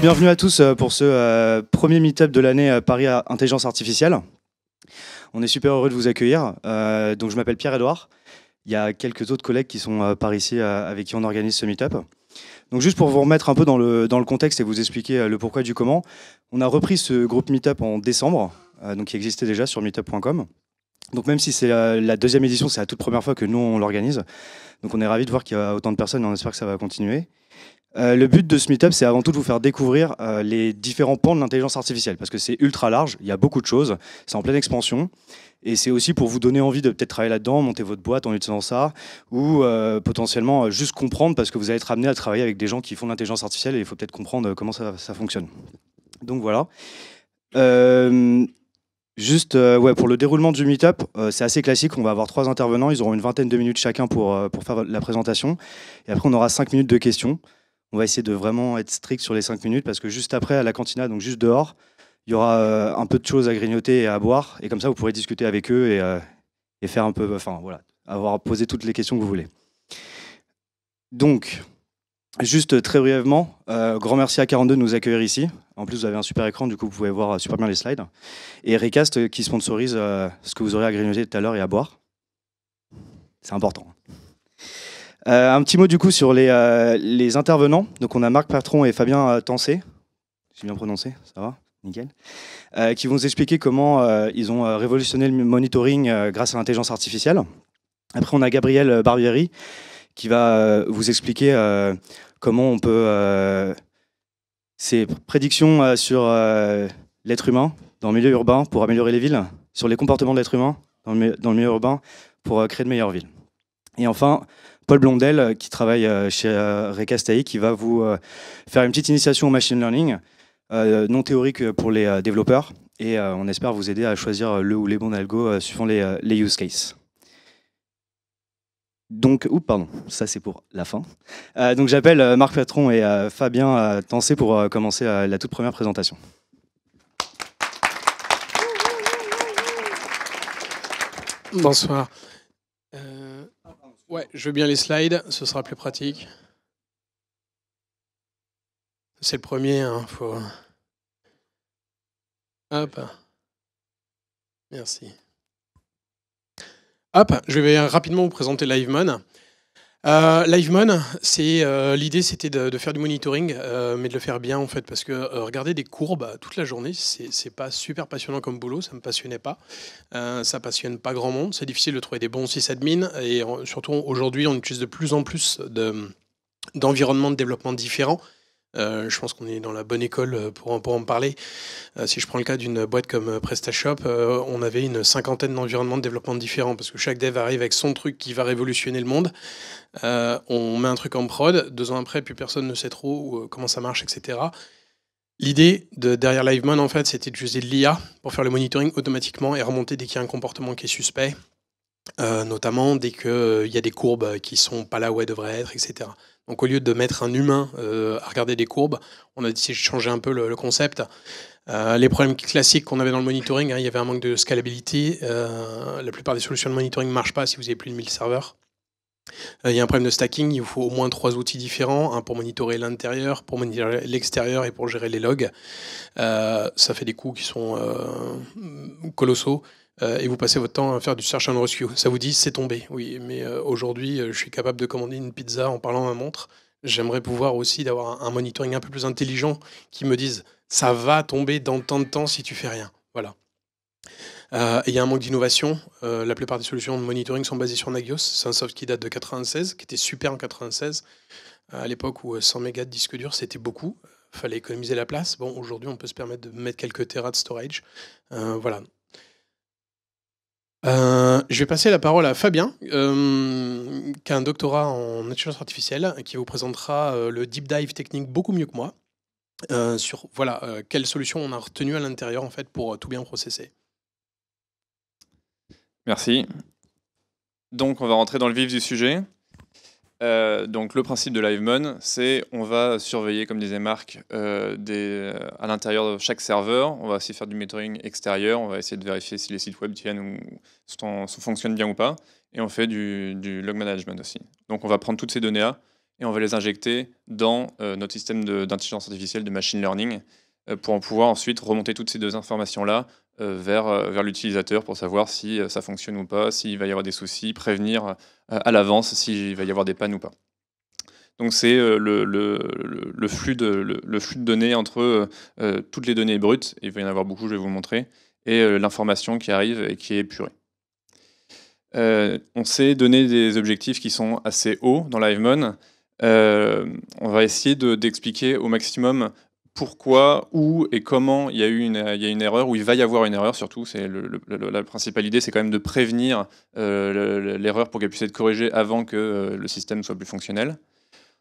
bienvenue à tous euh, pour ce euh, premier meet-up de l'année euh, Paris à Intelligence Artificielle. On est super heureux de vous accueillir. donc, je m'appelle Pierre-Edouard. Il y a quelques autres collègues qui sont par ici avec qui on organise ce meet-up. Donc, juste pour vous remettre un peu dans le, dans le contexte et vous expliquer le pourquoi du comment, on a repris ce groupe meet-up en décembre, donc qui existait déjà sur meetup.com. Donc même si c'est la deuxième édition, c'est la toute première fois que nous on l'organise. Donc on est ravis de voir qu'il y a autant de personnes et on espère que ça va continuer. Euh, le but de ce meetup c'est avant tout de vous faire découvrir euh, les différents pans de l'intelligence artificielle, parce que c'est ultra large, il y a beaucoup de choses, c'est en pleine expansion, et c'est aussi pour vous donner envie de peut-être travailler là-dedans, monter votre boîte en utilisant ça, ou euh, potentiellement juste comprendre, parce que vous allez être amené à travailler avec des gens qui font de l'intelligence artificielle, et il faut peut-être comprendre comment ça, fonctionne. Donc voilà. Juste ouais, pour le déroulement du meetup c'est assez classique. On va avoir trois intervenants. Ils auront une vingtaine de minutes chacun pour, pour faire la présentation. Et après, on aura cinq minutes de questions on va essayer de vraiment être strict sur les 5 minutes parce que juste après, à la cantina, donc juste dehors, il y aura euh, un peu de choses à grignoter et à boire. Et comme ça, vous pourrez discuter avec eux et, euh, faire un peu, enfin voilà, avoir posé toutes les questions que vous voulez. Donc, juste très brièvement, euh, grand merci à 42 de nous accueillir ici. En plus, vous avez un super écran, du coup, vous pouvez voir super bien les slides. Et Recast qui sponsorise ce que vous aurez à grignoter tout à l'heure et à boire. C'est important. Euh, un petit mot du coup sur euh, les, intervenants. Donc on a Marc Patron et Fabien euh, Tancé. J'ai bien prononcé, ça va Nickel. qui vont nous expliquer comment ils ont révolutionné le monitoring grâce à l'intelligence artificielle. Après, on a Gabriel Barbieri qui va vous expliquer comment on peut ses prédictions sur l'être humain dans le milieu urbain pour améliorer les villes, sur les comportements de l'être humain dans le, milieu urbain pour créer de meilleures villes. Et enfin, Paul Blondel, euh, qui travaille euh, chez euh, RECASTAI, qui va vous faire une petite initiation au machine learning, non théorique pour les développeurs, et on espère vous aider à choisir le ou les bons algos suivant les, use cases. Donc, ou pardon, ça c'est pour la fin. donc j'appelle Marc Patron et Fabien Tancé pour commencer la toute première présentation. Bonsoir. Ouais, je veux bien les slides, ce sera plus pratique. C'est le premier, hein, Hop. Merci. Hop, je vais rapidement vous présenter LiveMon. Euh, LiveMon, c'est euh, l'idée, c'était de, faire du monitoring, euh, mais de le faire bien en fait, parce que regarder des courbes toute la journée, c'est pas super passionnant comme boulot, ça me passionnait pas, ça passionne pas grand monde, c'est difficile de trouver des bons sysadmins, et surtout aujourd'hui, on utilise de plus en plus d'environnements de, de développement différents euh, je pense qu'on est dans la bonne école pour, en parler. Euh, si je prends le cas d'une boîte comme euh, PrestaShop, on avait une cinquantaine d'environnements de développement différents parce que chaque dev arrive avec son truc qui va révolutionner le monde. on met un truc en prod, deux ans après, plus personne ne sait trop comment ça marche, etc. L'idée de derrière Liveman en fait, c'était d'utiliser de l'IA pour faire le monitoring automatiquement et remonter dès qu'il y a un comportement qui est suspect, notamment dès qu'il y a des courbes qui sont pas là où elles devraient être, etc. Donc au lieu de mettre un humain euh, à regarder des courbes, on a décidé de changer un peu le, concept. Euh, les problèmes classiques qu'on avait dans le monitoring, hein, il y avait un manque de scalabilité. Euh, la plupart des solutions de monitoring ne marchent pas si vous avez plus de 1000 serveurs. Il y a un problème de stacking, il vous faut au moins trois outils différents, un pour monitorer l'intérieur, pour monitorer l'extérieur et pour gérer les logs. ça fait des coûts qui sont colossaux. Euh, et vous passez votre temps à faire du search and rescue. Ça vous dit c'est tombé. Oui, mais euh, aujourd'hui, euh, je suis capable de commander une pizza en parlant à ma montre. J'aimerais pouvoir aussi d'avoir un, monitoring un peu plus intelligent qui me dise ça va tomber dans tant de temps si tu fais rien. Voilà. Il y a un manque d'innovation. la plupart des solutions de monitoring sont basées sur Nagios. C'est un soft qui date de 96, qui était super en 96 à l'époque où 100 mégas de disque dur, c'était beaucoup. Fallait économiser la place. Bon, aujourd'hui, on peut se permettre de mettre quelques terras de storage. voilà. Euh, je vais passer la parole à Fabien, euh, qui a un doctorat en intelligence artificielle, qui vous présentera euh, le deep dive technique beaucoup mieux que moi sur voilà quelles solutions on a retenues à l'intérieur en fait pour tout bien processer. Merci. Donc on va rentrer dans le vif du sujet. Euh, donc le principe de LiveMon, c'est on va surveiller, comme disait Marc, euh, euh, à l'intérieur de chaque serveur. On va aussi faire du monitoring extérieur. On va essayer de vérifier si les sites web tiennent ou sont, fonctionnent bien ou pas. Et on fait du, log management aussi. Donc on va prendre toutes ces données-là et on va les injecter dans notre système d'intelligence artificielle de machine learning pour en pouvoir ensuite remonter toutes ces deux informations-là euh, euh, vers, l'utilisateur pour savoir si euh, ça fonctionne ou pas, s'il va y avoir des soucis, prévenir à l'avance s'il va y avoir des pannes ou pas. Donc c'est le, flux de, le, flux de données entre toutes les données brutes, il va y en avoir beaucoup, je vais vous montrer, et l'information qui arrive et qui est purée. on sait donner des objectifs qui sont assez hauts dans LiveMon. on va essayer d'expliquer au maximum pourquoi, où et comment il y, a eu une, erreur, ou il va y avoir une erreur surtout. C'est la principale idée, c'est quand même de prévenir euh, l'erreur pour qu'elle puisse être corrigée avant que euh, le système soit plus fonctionnel.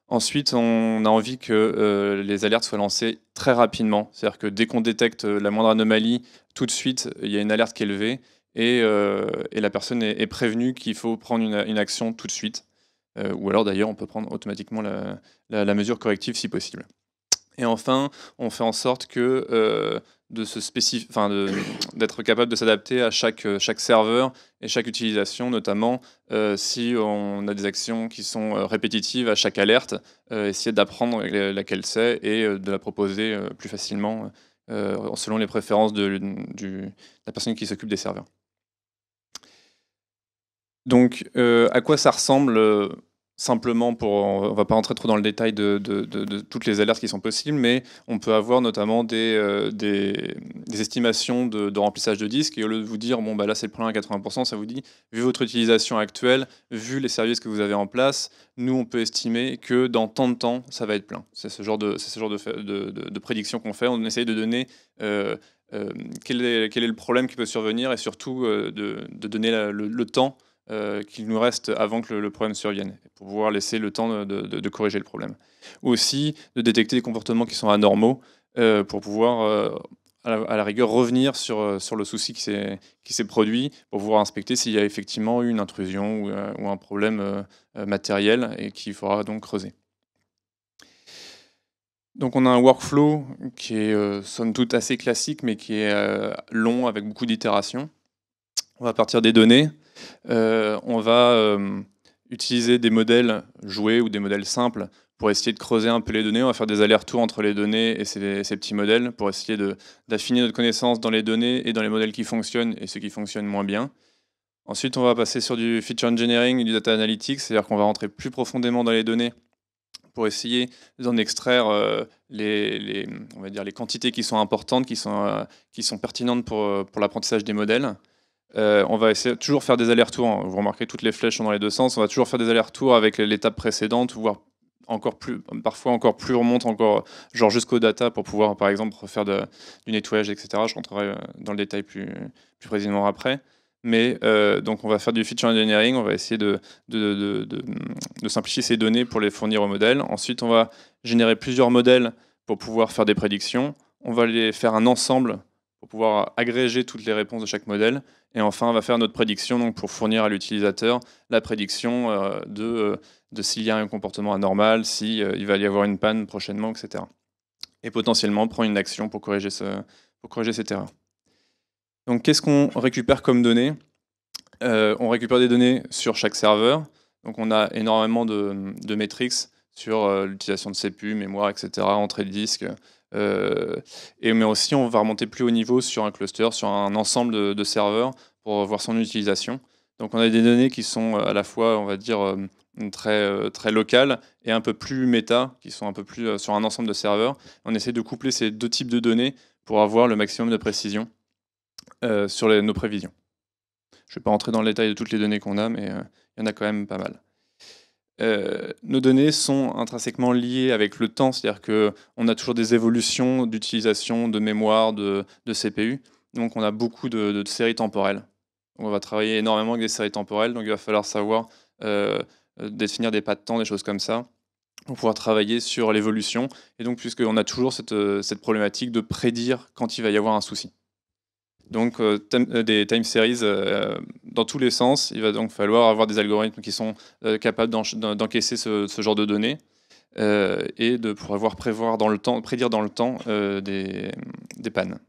Ensuite, on a envie que euh, les alertes soient lancées très rapidement. C'est-à-dire que dès qu'on détecte la moindre anomalie, tout de suite, il y a une alerte qui est levée et, la personne est, prévenue qu'il faut prendre une, action tout de suite. ou alors d'ailleurs, on peut prendre automatiquement la mesure corrective si possible. Et enfin, on fait en sorte que euh, d'être capable de s'adapter à chaque, euh, chaque serveur et chaque utilisation, notamment euh, si on a des actions qui sont répétitives à chaque alerte, essayer d'apprendre laquelle c'est et de la proposer plus facilement selon les préférences de la personne qui s'occupe des serveurs. Donc, à quoi ça ressemble simplement pour, on va pas entrer trop dans le détail de, toutes les alertes qui sont possibles, mais on peut avoir notamment des, euh, estimations de, remplissage de disques, et au lieu de vous dire, bon, bah là c'est plein à 80%, ça vous dit, vu votre utilisation actuelle, vu les services que vous avez en place, nous on peut estimer que dans tant de temps, ça va être plein. C'est ce genre de, ce prédiction qu'on fait, on essaye de donner... Euh, euh, quel, est, le problème qui peut survenir et surtout de, donner le, le temps euh, qu'il nous reste avant que le, problème survienne, pour pouvoir laisser le temps de, corriger le problème. aussi de détecter des comportements qui sont anormaux euh, pour pouvoir, euh, à, la, rigueur, revenir sur, le souci qui s'est produit, pour pouvoir inspecter s'il y a effectivement eu une intrusion ou, ou un problème matériel et qu'il faudra donc creuser. Donc on a un workflow qui est somme toute assez classique, mais qui est long avec beaucoup d'itérations. On va partir des données, euh, on va euh, utiliser des modèles joués ou des modèles simples pour essayer de creuser un peu les données. On va faire des allers-retours entre les données et ces, petits modèles pour essayer d'affiner notre connaissance dans les données et dans les modèles qui fonctionnent et ceux qui fonctionnent moins bien. Ensuite, on va passer sur du feature engineering et du data analytics, c'est-à-dire qu'on va rentrer plus profondément dans les données pour essayer d'en extraire euh, les, on va dire, les quantités qui sont importantes, qui sont, pertinentes pour l'apprentissage des modèles. Euh, on va essayer toujours faire des allers-retours. Hein. Vous remarquez, toutes les flèches sont dans les deux sens. On va toujours faire des allers-retours avec l'étape précédente, voire encore plus, parfois encore plus remonte, encore genre jusqu'aux data pour pouvoir, par exemple, faire du nettoyage, etc. Je rentrerai euh, dans le détail plus, précisément après. Mais euh, donc, on va faire du feature engineering, on va essayer de, de simplifier ces données pour les fournir au modèle. Ensuite, on va générer plusieurs modèles pour pouvoir faire des prédictions. On va les faire un ensemble pour pouvoir agréger toutes les réponses de chaque modèle. Et enfin, on va faire notre prédiction donc, pour fournir à l'utilisateur la prédiction euh, euh, de, s'il y a un comportement anormal, s'il si, euh, il va y avoir une panne prochainement, etc. Et potentiellement prendre une action pour corriger, ce, pour corriger cette erreur. Donc qu'est-ce qu'on récupère comme données On récupère des données sur chaque serveur. Donc on a énormément de, de métriques sur l'utilisation de CPU, mémoire, etc., entrée de disque, euh, et, mais aussi, on va remonter plus haut niveau sur un cluster, sur un ensemble de, serveurs pour voir son utilisation. Donc on a des données qui sont euh, à la fois, on va dire, euh, très, très locales et un peu plus méta, qui sont un peu plus sur un ensemble de serveurs. On essaie de coupler ces deux types de données pour avoir le maximum de précision sur nos prévisions. Je ne vais pas rentrer dans le détail de toutes les données qu'on a, mais il y en a quand même pas mal. Euh, nos données sont intrinsèquement liées avec le temps, c'est-à-dire qu'on a toujours des évolutions d'utilisation, de mémoire, de, CPU. Donc on a beaucoup de, séries temporelles. On va travailler énormément avec des séries temporelles, donc il va falloir savoir euh, définir des pas de temps, des choses comme ça, pour pouvoir travailler sur l'évolution. Et donc puisqu'on a toujours euh, cette problématique de prédire quand il va y avoir un souci donc euh, euh, des time series euh, dans tous les sens. Il va donc falloir avoir des algorithmes qui sont capables d'encaisser ce, genre de données et de pouvoir prévoir dans le temps, prédire dans le temps des, pannes.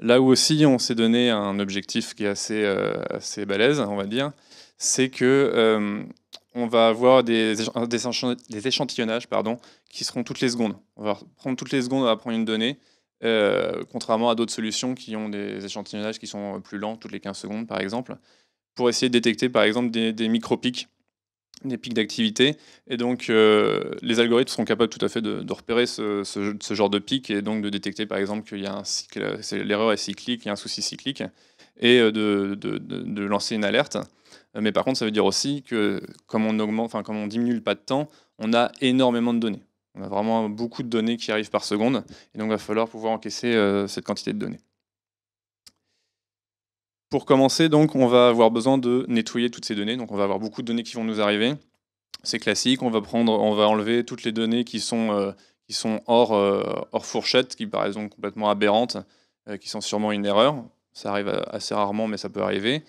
Là où aussi on s'est donné un objectif qui est assez, balèze, on va dire, c'est que on va avoir des, des, échantillonnages pardon, qui seront toutes les secondes. On va prendre toutes les secondes, on va prendre une donnée euh, contrairement à d'autres solutions qui ont des échantillonnages qui sont plus lents, toutes les 15 secondes par exemple, pour essayer de détecter par exemple des, micro-pics, des pics d'activité. Et donc euh, les algorithmes sont capables tout à fait de, repérer ce, genre de pic et donc de détecter par exemple qu'il y a un cycle, l'erreur est cyclique, il y a un souci cyclique, et euh, de, lancer une alerte. Mais par contre, ça veut dire aussi que comme on, augmente, enfin, comme on diminue le pas de temps, on a énormément de données. On a vraiment beaucoup de données qui arrivent par seconde, et donc il va falloir pouvoir encaisser euh, cette quantité de données. Pour commencer, donc, on va avoir besoin de nettoyer toutes ces données, donc on va avoir beaucoup de données qui vont nous arriver. C'est classique, on va, prendre, on va enlever toutes les données qui sont, euh, qui sont euh, hors, fourchette, qui paraissent complètement aberrantes, qui sont sûrement une erreur. Ça arrive assez rarement, mais ça peut arriver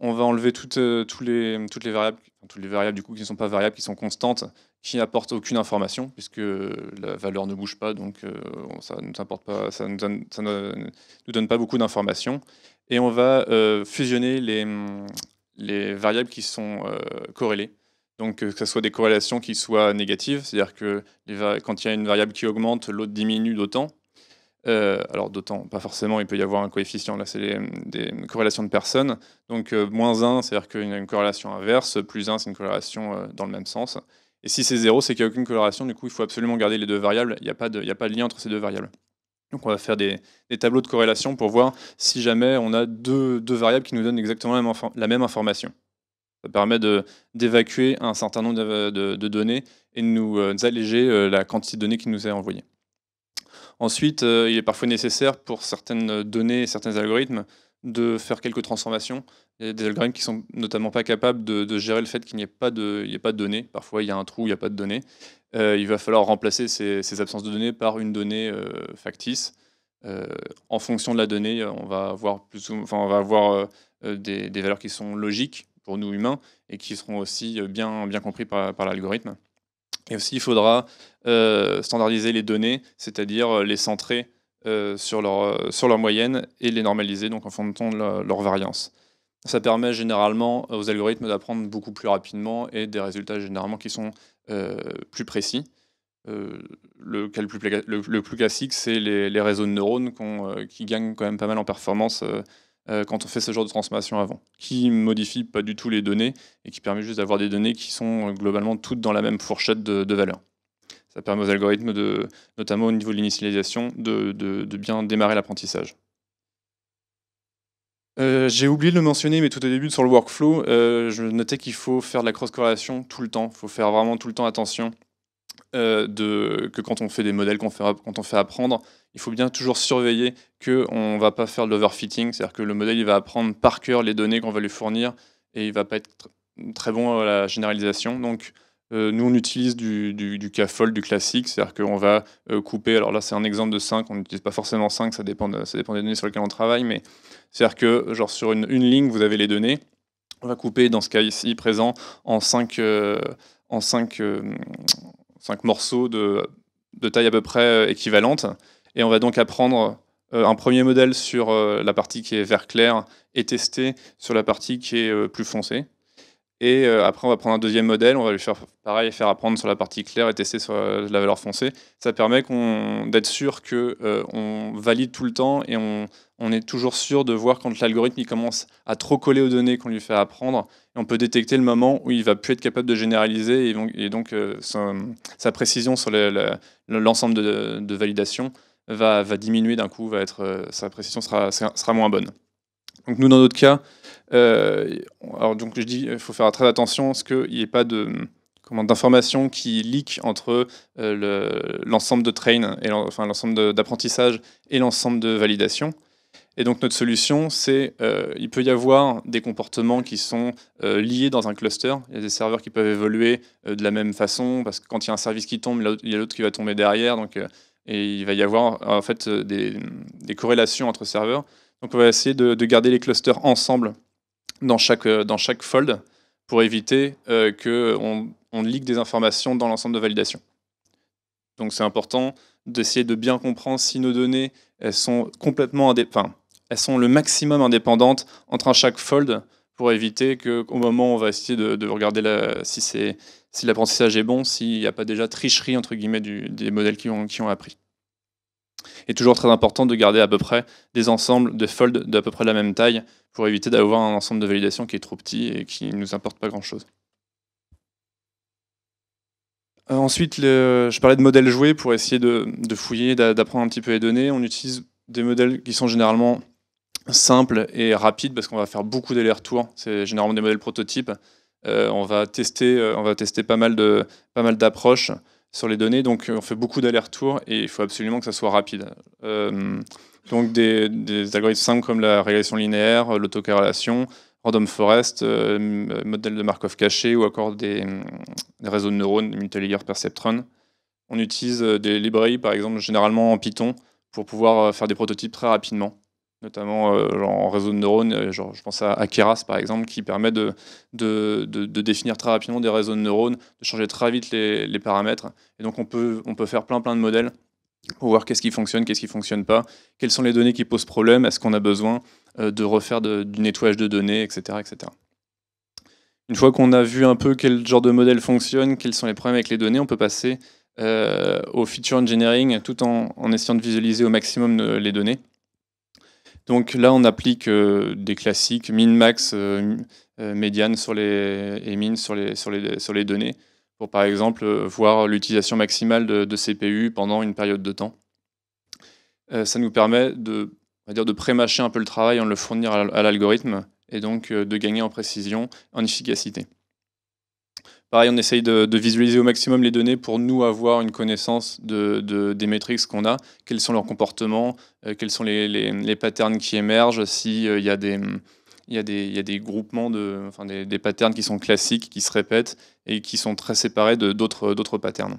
on va enlever toutes, euh, les, variables, toutes les variables du coup, qui ne sont pas variables, qui sont constantes, qui n'apportent aucune information, puisque euh, la valeur ne bouge pas, donc euh, ça ne nous donne, pas beaucoup d'informations. Et on va fusionner les, variables qui sont corrélées. Donc que ce soit des corrélations qui soient négatives, c'est-à-dire que quand il y a une variable qui augmente, l'autre diminue d'autant, euh, alors d'autant, pas forcément, il peut y avoir un coefficient, là c'est des corrélations de personnes. Donc euh, moins 1, c'est-à-dire qu'il y a une corrélation inverse, plus 1, c'est une corrélation euh, dans le même sens. Et si c'est 0, c'est qu'il n'y a aucune corrélation, du coup il faut absolument garder les deux variables, il n'y a, pas de, a pas de lien entre ces deux variables. Donc on va faire des, tableaux de corrélation pour voir si jamais on a deux, variables qui nous donnent exactement la même, information. Ça permet d'évacuer un certain nombre de, données et de nous, nous alléger la quantité de données qui nous est envoyée. Ensuite, euh, il est parfois nécessaire pour certaines données, et certains algorithmes, de faire quelques transformations. des algorithmes qui sont notamment pas capables de, gérer le fait qu'il n'y ait, pas de, données. Parfois, il y a un trou, il n'y a pas de données. Euh, il va falloir remplacer ces, absences de données par une donnée euh, factice. en fonction de la donnée, on va avoir, des, valeurs qui sont logiques pour nous humains et qui seront aussi bien, bien comprises par l'algorithme. Et aussi, il faudra euh, standardiser les données, c'est-à-dire euh, les centrer euh, sur, leur, sur leur moyenne et les normaliser donc en fonction de leur, variance. Ça permet généralement aux algorithmes d'apprendre beaucoup plus rapidement et des résultats généralement qui sont plus précis. le, le, plus, le, plus classique, c'est les, réseaux de neurones qui gagnent quand même pas mal en performance euh, quand on fait ce genre de transformation avant, qui ne modifie pas du tout les données et qui permet juste d'avoir des données qui sont euh, globalement toutes dans la même fourchette de, valeur. Ça permet aux algorithmes, de, notamment au niveau de l'initialisation, de, bien démarrer l'apprentissage. Euh, j'ai oublié de le mentionner, mais tout au début sur le workflow, je notais qu'il faut faire de la cross-corrélation tout le temps. Il faut faire vraiment tout le temps attention de, que quand on fait des modèles, quand on fait apprendre, il faut bien toujours surveiller qu'on ne va pas faire de l'overfitting, c'est-à-dire que le modèle il va apprendre par cœur les données qu'on va lui fournir et il ne va pas être très bon à la généralisation. Donc, euh, nous, on utilise du, du, du du classique, c'est-à-dire qu'on va euh, couper. Alors là, c'est un exemple de 5, on n'utilise pas forcément 5, ça dépend, des données sur lesquelles on travaille, mais c'est-à-dire que, genre, sur une, ligne, vous avez les données. On va couper, dans ce cas ici présent, en 5, euh, en morceaux de, de taille à peu près équivalente. Et on va donc apprendre euh, un premier modèle sur euh, la partie qui est vert clair et tester sur la partie qui est euh, plus foncée. Et après, on va prendre un deuxième modèle, on va lui faire pareil, faire apprendre sur la partie claire et tester sur la valeur foncée. Ça permet d'être sûr qu'on valide tout le temps et on, est toujours sûr de voir quand l'algorithme commence à trop coller aux données qu'on lui fait apprendre. Et on peut détecter le moment où il va plus être capable de généraliser et, donc, sa précision sur l'ensemble de, de validation va, diminuer d'un coup, va être, euh, sa précision sera, sera, moins bonne. Donc nous, dans notre cas, euh, alors donc je dis, il faut faire très attention à ce qu'il n'y ait pas de d'informations qui leak entre euh, l'ensemble de train, et enfin l'ensemble d'apprentissage et l'ensemble de validation. Et donc notre solution, c'est euh, il peut y avoir des comportements qui sont liés dans un cluster. Il y a des serveurs qui peuvent évoluer de la même façon parce que quand il y a un service qui tombe, il y a l'autre qui va tomber derrière. Donc et il va y avoir en fait euh, des, corrélations entre serveurs. Donc on va essayer de, garder les clusters ensemble dans chaque, euh, dans chaque fold pour éviter euh, que qu'on on des informations dans l'ensemble de validation. Donc c'est important d'essayer de bien comprendre si nos données elles sont complètement indépendantes. Elles sont le maximum indépendantes entre chaque fold pour éviter qu'au moment où on va essayer de, regarder la, si c'est si l'apprentissage est bon, s'il n'y a pas déjà tricherie entre guillemets des modèles qui ont, qui ont appris. Et toujours très important de garder à peu près des ensembles de folds d'à peu près la même taille pour éviter d'avoir un ensemble de validation qui est trop petit et qui ne nous importe pas grand-chose. Euh, ensuite, je parlais de modèles joués pour essayer de, de fouiller, d'apprendre un petit peu les données. On utilise des modèles qui sont généralement simples et rapides parce qu'on va faire beaucoup d'allers-retours. C'est généralement des modèles prototypes. Euh, on, va tester, euh, on va tester pas mal d'approches sur les données. Donc, on fait beaucoup d'allers-retours et il faut absolument que ça soit rapide. Euh, donc, des, algorithmes simples comme la régression linéaire, l'autocorrélation, random forest, modèle de Markov caché ou encore des, réseaux de neurones, multilayer perceptron. On utilise des librairies, par exemple, généralement en Python, pour pouvoir faire des prototypes très rapidement notamment euh, en réseau de neurones, euh, je pense à, Keras par exemple, qui permet de, définir très rapidement des réseaux de neurones, de changer très vite les, paramètres. Et donc on peut, faire plein plein de modèles pour voir qu'est-ce qui fonctionne, qu'est-ce qui fonctionne pas, quelles sont les données qui posent problème, est-ce qu'on a besoin euh, de refaire du nettoyage de données, etc. Une fois qu'on a vu un peu quel genre de modèle fonctionne, quels sont les problèmes avec les données, on peut passer au feature engineering tout en essayant de visualiser au maximum les données. Donc là, on applique euh, des classiques min-max, euh, euh, médiane sur les, et min sur les, sur les, sur les données pour par exemple voir l'utilisation maximale de, CPU pendant une période de temps. ça nous permet de, dire, de pré un peu le travail en le fournir à l'algorithme et donc de gagner en précision, en efficacité. Pareil, on essaye de, visualiser au maximum les données pour nous avoir une connaissance de, des métriques qu'on a, quels sont leurs comportements, euh, quels sont les, patterns qui émergent, s'il euh, y, a des, groupements, de, des, patterns qui sont classiques, qui se répètent et qui sont très séparés d'autres patterns.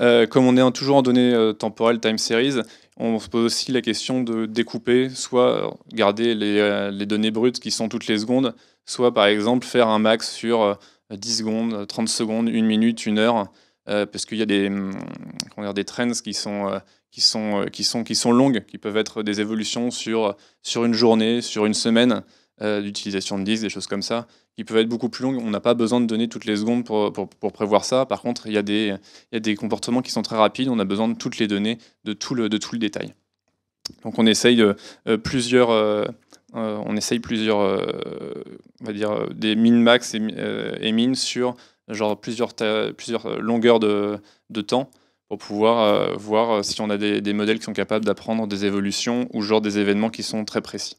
Euh, comme on est toujours en données temporelles, time series, on se pose aussi la question de découper, soit garder les, les données brutes qui sont toutes les secondes, soit par exemple faire un max sur 10 secondes, 30 secondes, 1 minute, 1 heure, euh, parce qu'il y a des, hum, dire, des trends qui sont, euh, qui, sont, euh, qui, sont, qui sont longues, qui peuvent être des évolutions sur, sur une journée, sur une semaine d'utilisation de disques, des choses comme ça, qui peuvent être beaucoup plus longues. On n'a pas besoin de donner toutes les secondes pour, pour, pour prévoir ça. Par contre, il y, a des, il y a des comportements qui sont très rapides, on a besoin de toutes les données, de tout le, de tout le détail. Donc on essaye plusieurs euh, on essaye plusieurs, euh, on va dire, euh, des min-max et, min sur genre plusieurs, plusieurs longueurs de, temps pour pouvoir voir si on a des, modèles qui sont capables d'apprendre des évolutions ou genre des événements qui sont très précis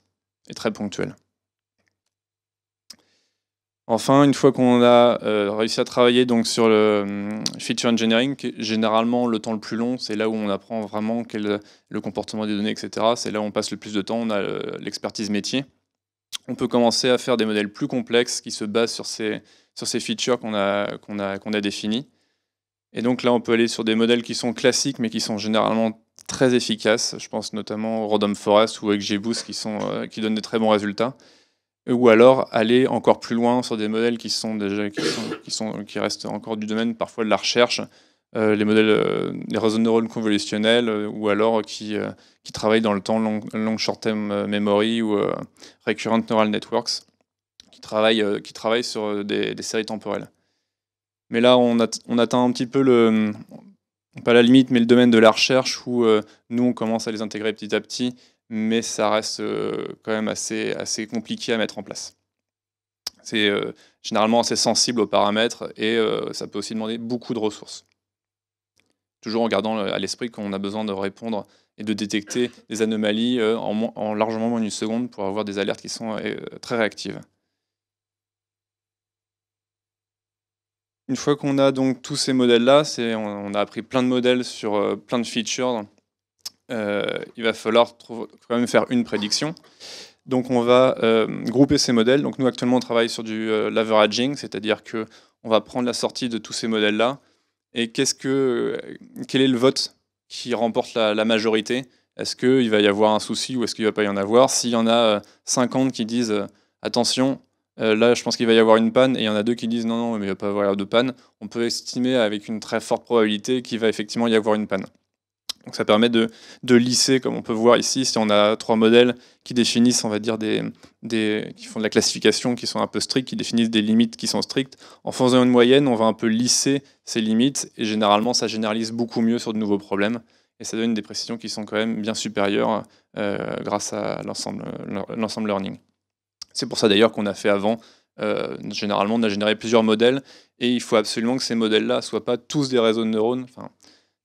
et très ponctuels. Enfin, une fois qu'on a euh, réussi à travailler donc, sur le euh, feature engineering, généralement le temps le plus long, c'est là où on apprend vraiment le comportement des données, etc. C'est là où on passe le plus de temps, on a euh, l'expertise métier. On peut commencer à faire des modèles plus complexes qui se basent sur ces, sur ces features qu'on a, qu'on a, définies. Et donc là, on peut aller sur des modèles qui sont classiques, mais qui sont généralement très efficaces. Je pense notamment au Random Forest ou XGBoost qui, qui donnent des très bons résultats ou alors aller encore plus loin sur des modèles qui sont déjà qui, sont, qui, restent encore du domaine parfois de la recherche, euh, les modèles, des euh, réseaux de neurones convolutionnels, euh, ou alors qui, qui travaillent dans le temps long, short-term memory ou recurrent neural networks, qui travaillent, qui travaillent sur des, séries temporelles. Mais là, on, on, atteint un petit peu le, pas la limite, mais le domaine de la recherche où nous, on commence à les intégrer petit à petit mais ça reste euh, quand même assez, compliqué à mettre en place. C'est euh, généralement assez sensible aux paramètres et euh, ça peut aussi demander beaucoup de ressources. Toujours en gardant à l'esprit qu'on a besoin de répondre et de détecter des anomalies en, largement moins d'une seconde pour avoir des alertes qui sont très réactives. Une fois qu'on a donc tous ces modèles-là, on a appris plein de modèles sur plein de features euh, il va falloir quand même faire une prédiction. Donc on va euh, grouper ces modèles. Donc nous actuellement on travaille sur du euh, leveraging, c'est-à-dire que on va prendre la sortie de tous ces modèles-là et qu'est-ce que, quel est le vote qui remporte la, la majorité Est-ce qu'il va y avoir un souci ou est-ce qu'il ne va pas y en avoir S'il y en a 50 qui disent attention, là je pense qu'il va y avoir une panne et il y en a deux qui disent non, non, mais il ne va pas y avoir de panne, on peut estimer avec une très forte probabilité qu'il va effectivement y avoir une panne. Donc ça permet de, lisser, comme on peut voir ici, si on a trois modèles qui définissent, on va dire, des, qui font de la classification, qui sont un peu strictes, qui définissent des limites qui sont strictes. En faisant une moyenne, on va un peu lisser ces limites, et généralement, ça généralise beaucoup mieux sur de nouveaux problèmes, et ça donne des précisions qui sont quand même bien supérieures euh, grâce à l'ensemble learning. C'est pour ça d'ailleurs qu'on a fait avant euh, généralement, on a généré plusieurs modèles et il faut absolument que ces modèles-là ne soient pas tous des réseaux de neurones. Enfin,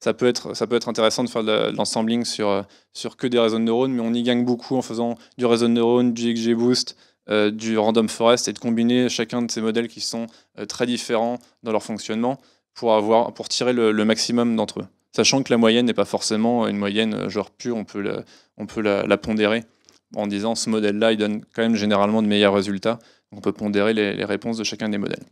ça peut être, ça peut être intéressant de faire de l'ensembling sur, euh, sur que des réseaux de neurones, mais on y gagne beaucoup en faisant du réseau de neurones, du XGBoost, euh, du Random Forest et de combiner chacun de ces modèles qui sont euh, très différents dans leur fonctionnement pour, avoir, pour tirer le, maximum d'entre eux. Sachant que la moyenne n'est pas forcément une moyenne genre pure, on peut la, on peut la, pondérer en disant ce modèle-là, il donne quand même généralement de meilleurs résultats. On peut pondérer les, réponses de chacun des modèles.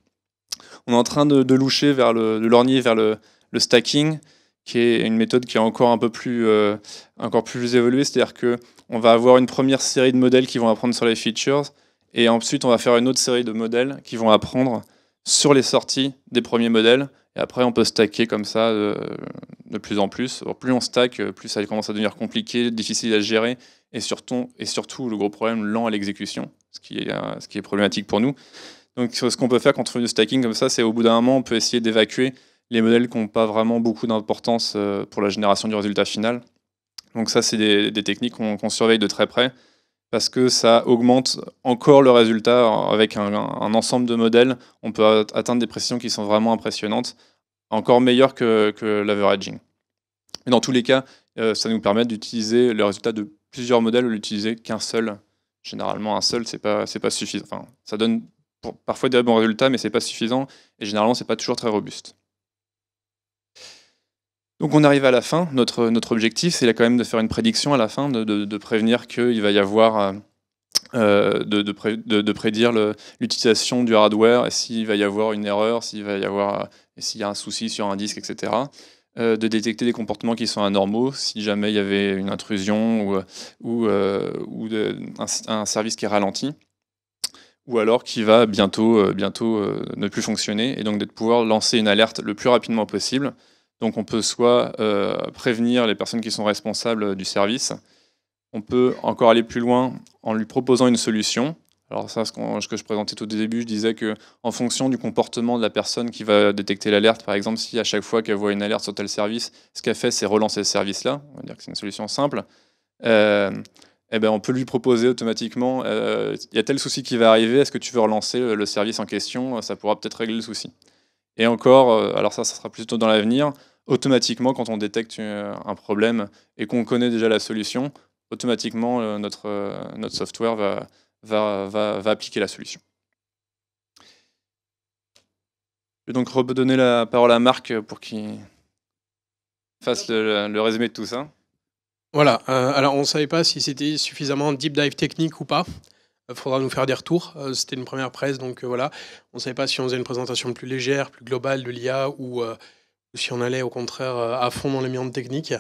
On est en train de, loucher vers le, l'ornier vers le, le stacking qui est une méthode qui est encore un peu plus, euh, encore plus évoluée. C'est-à-dire que on va avoir une première série de modèles qui vont apprendre sur les features, et ensuite on va faire une autre série de modèles qui vont apprendre sur les sorties des premiers modèles. Et après, on peut stacker comme ça euh, de plus en plus. plus on stack, plus ça commence à devenir compliqué, difficile à gérer, et surtout, le gros problème, lent à l'exécution, euh, ce, qui est, problématique pour nous. Donc, ce qu'on peut faire quand on stacking comme ça, c'est au bout d'un moment, on peut essayer d'évacuer les modèles qui n'ont pas vraiment beaucoup d'importance euh, pour la génération du résultat final. Donc ça, c'est des, techniques qu'on surveille de très près parce que ça augmente encore le résultat avec un, ensemble de modèles. On peut atteindre des précisions qui sont vraiment impressionnantes, encore meilleures que, que l'averaging. Et dans tous les cas, euh, ça nous permet d'utiliser le résultat de plusieurs modèles ou l'utiliser qu'un seul. Généralement, un seul, c'est pas, pas suffisant. Enfin, ça donne parfois des bons résultats, mais c'est pas suffisant. Et généralement, c'est pas toujours très robuste. Donc on arrive à la fin. Notre, objectif, c'est quand même de faire une prédiction à la fin, de, prévenir qu'il va y avoir, euh, euh, de, prédire l'utilisation du hardware, s'il va y avoir une erreur, s'il va y avoir, euh, s'il y a un souci sur un disque, etc. de détecter des comportements qui sont anormaux, si jamais il y avait une intrusion ou, un, service qui est ralenti, ou alors qui va bientôt, bientôt ne plus fonctionner, et donc de pouvoir lancer une alerte le plus rapidement possible donc on peut soit euh, prévenir les personnes qui sont responsables du service, on peut encore aller plus loin en lui proposant une solution. Alors ça, ce que je présentais tout au début, je disais que en fonction du comportement de la personne qui va détecter l'alerte, par exemple, si à chaque fois qu'elle voit une alerte sur tel service, ce qu'elle fait, c'est relancer le service-là, on va dire que c'est une solution simple, euh, eh ben, on peut lui proposer automatiquement, euh, il y a tel souci qui va arriver, est-ce que tu veux relancer le service en question Ça pourra peut-être régler le souci. Et encore, euh, alors ça, ça sera plutôt dans l'avenir, automatiquement, quand on détecte euh, un problème et qu'on connaît déjà la solution, automatiquement, euh, notre, notre software va, va, appliquer la solution. Je vais donc redonner la parole à Marc pour qu'il fasse le, résumé de tout ça. Voilà, alors on ne savait pas si c'était suffisamment deep dive technique ou pas. Il euh, faudra nous faire des retours. Euh, c'était une première presse, donc euh, voilà. On ne savait pas si on faisait une présentation plus légère, plus globale de l'IA ou si on allait au contraire à fond dans l'amiante technique.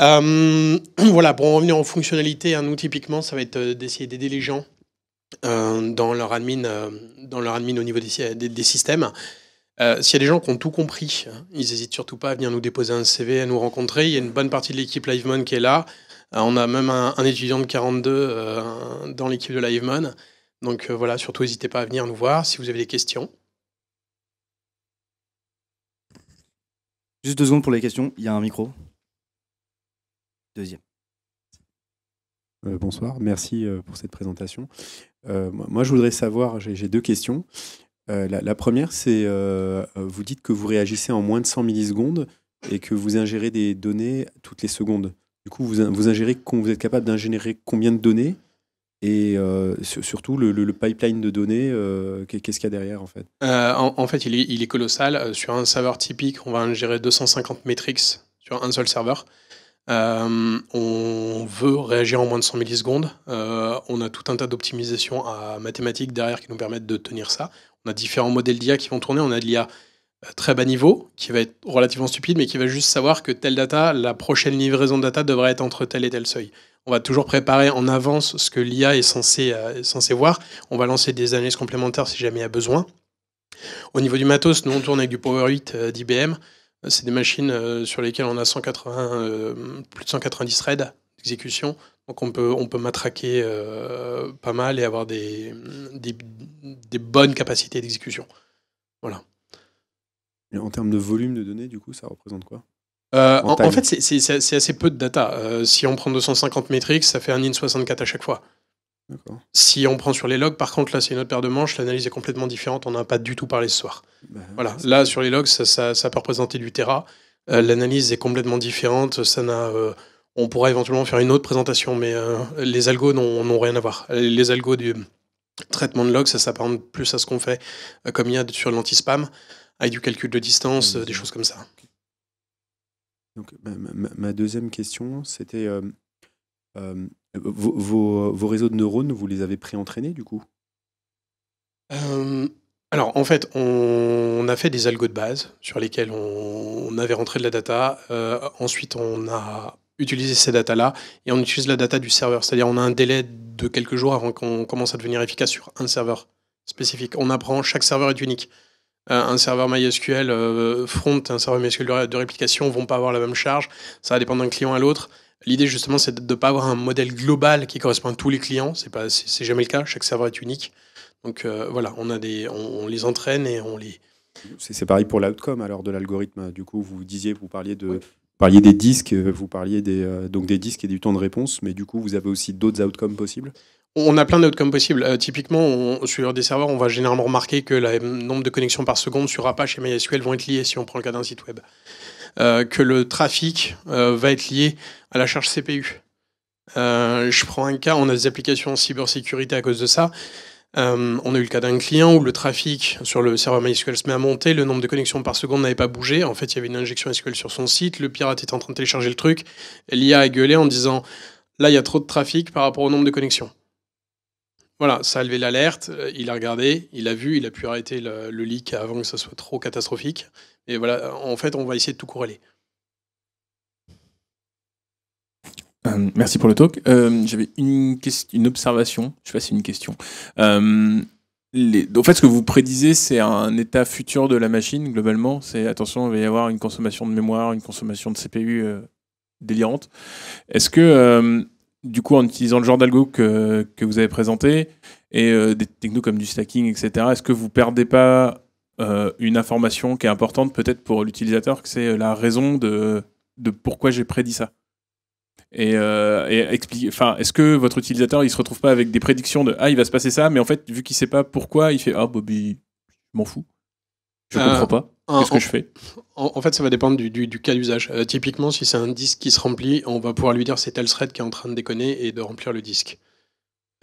Euh, voilà, pour en revenir aux fonctionnalités, nous typiquement, ça va être d'essayer d'aider les gens dans, leur admin, dans leur admin au niveau des, des systèmes. S'il y a des gens qui ont tout compris, hein, ils n'hésitent surtout pas à venir nous déposer un CV, à nous rencontrer. Il y a une bonne partie de l'équipe Liveman qui est là. Euh, on a même un, étudiant de 42 euh, dans l'équipe de Liveman. Donc euh, voilà, surtout n'hésitez pas à venir nous voir si vous avez des questions. Juste deux secondes pour les questions. Il y a un micro. Deuxième. bonsoir, merci pour cette présentation. moi, je voudrais savoir, j'ai deux questions. la, première, c'est, vous dites que vous réagissez en moins de 100 millisecondes et que vous ingérez des données toutes les secondes. Du coup, vous, vous, ingérez, vous êtes capable d'ingénérer combien de données et euh, surtout le, pipeline de données, euh, qu'est-ce qu'il y a derrière en fait euh, en, fait, il est, colossal. Sur un serveur typique, on va ingérer 250 metrics sur un seul serveur. on veut réagir en moins de 100 millisecondes. on a tout un tas d'optimisations à mathématiques derrière qui nous permettent de tenir ça. On a différents modèles d'IA qui vont tourner. On a de l'IA euh, très bas niveau, qui va être relativement stupide, mais qui va juste savoir que telle data, la prochaine livraison de data devrait être entre tel et tel seuil. On va toujours préparer en avance ce que l'IA est censée, euh, voir. On va lancer des analyses complémentaires si jamais il y a besoin. Au niveau du matos, nous on tourne avec du Power 8 euh, d'IBM. C'est des machines sur lesquelles on a 180, plus de 190 threads d'exécution. Donc on peut, on peut matraquer pas mal et avoir des, des, des bonnes capacités d'exécution. Voilà en termes de volume de données, du coup, ça représente quoi euh, en, fait, c'est assez peu de data. Euh, si on prend 250 métriques, ça fait un in64 à chaque fois. Si on prend sur les logs, par contre, là, c'est une autre paire de manches. L'analyse est complètement différente. On n'a pas du tout parlé ce soir. Bah, voilà. Là, sur les logs, ça, peut représenter du Tera. Euh, l'analyse est complètement différente. Ça n'a. on pourra éventuellement faire une autre présentation, mais les algos n'ont rien à voir. Les algos du traitement de logs, ça s'apparente plus à ce qu'on fait, comme il y a sur l'anti-spam avec du calcul de distance, euh, des choses comme ça. Donc, ma, deuxième question, c'était euh, euh, vos, réseaux de neurones, vous les avez pré-entraînés du coup Alors, en fait, on, a fait des algos de base sur lesquels on, avait rentré de la data. ensuite, on a utilisé ces data là et on utilise la data du serveur. C'est-à-dire, on a un délai de quelques jours avant qu'on commence à devenir efficace sur un serveur spécifique. On apprend, chaque serveur est unique. Euh, un serveur MySQL euh, front un serveur MySQL de réplication vont pas avoir la même charge. Ça va dépendre d'un client à l'autre. L'idée justement, c'est de ne pas avoir un modèle global qui correspond à tous les clients. C'est pas, c'est jamais le cas. Chaque serveur est unique. Donc euh, voilà, on a des, on, les entraîne et on les. C'est pareil pour l'outcome alors de l'algorithme. Du coup, vous disiez, vous parliez de, des disques, vous parliez des, donc des disques et du temps de réponse, mais du coup, vous avez aussi d'autres outcomes possibles. On a plein d'autres comme possible. Euh, typiquement, sur des serveurs, on va généralement remarquer que le euh, nombre de connexions par seconde sur Apache et MySQL vont être liés si on prend le cas d'un site web. Euh, que le trafic va être lié à la charge CPU. je prends un cas, on a des applications en cybersécurité à cause de ça. on a eu le cas d'un client où le trafic sur le serveur MySQL se met à monter, le nombre de connexions par seconde n'avait pas bougé. En fait, il y avait une injection SQL sur son site, le pirate était en train de télécharger le truc, l'IA a gueulé en disant Là, il y a trop de trafic par rapport au nombre de connexions. Voilà, ça a levé l'alerte, euh, il a regardé, il a vu, il a pu arrêter le, leak avant que ça soit trop catastrophique. Et voilà, en fait, on va essayer de tout corréler. Euh, merci pour le talk. Euh, j'avais une, une observation, je sais pas si une question. en fait, ce que vous prédisez, c'est un état futur de la machine, globalement. C'est attention, il va y avoir une consommation de mémoire, une consommation de CPU délirante. Est-ce que du coup, en utilisant le genre d'algo que, vous avez présenté et euh, des technos comme du stacking, etc., est-ce que vous perdez pas euh, une information qui est importante peut-être pour l'utilisateur, que c'est euh, la raison de, de pourquoi j'ai prédit ça et, enfin, est-ce que votre utilisateur il se retrouve pas avec des prédictions de ah il va se passer ça, mais en fait vu qu'il sait pas pourquoi, il fait ah Bobby, je m'en fous. Je comprends pas. Euh, Qu'est-ce que je fais en, fait, ça va dépendre du, cas d'usage. Euh, typiquement, si c'est un disque qui se remplit, on va pouvoir lui dire c'est tel thread qui est en train de déconner et de remplir le disque.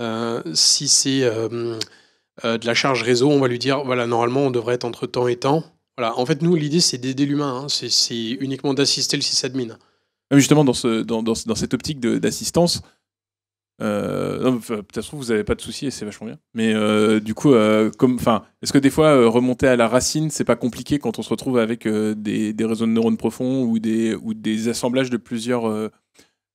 Euh, si c'est de la charge réseau, on va lui dire voilà, normalement, on devrait être entre temps et temps. Voilà. En fait, nous, l'idée, c'est d'aider l'humain. Hein. C'est uniquement d'assister le sysadmin. Ah, justement, dans, ce, dans, dans cette optique d'assistance, euh, Peut-être que vous n'avez pas de soucis et c'est vachement bien. Mais euh, du coup, euh, comme, enfin, est-ce que des fois euh, remonter à la racine, c'est pas compliqué quand on se retrouve avec des, des, réseaux de neurones profonds ou des ou des assemblages de plusieurs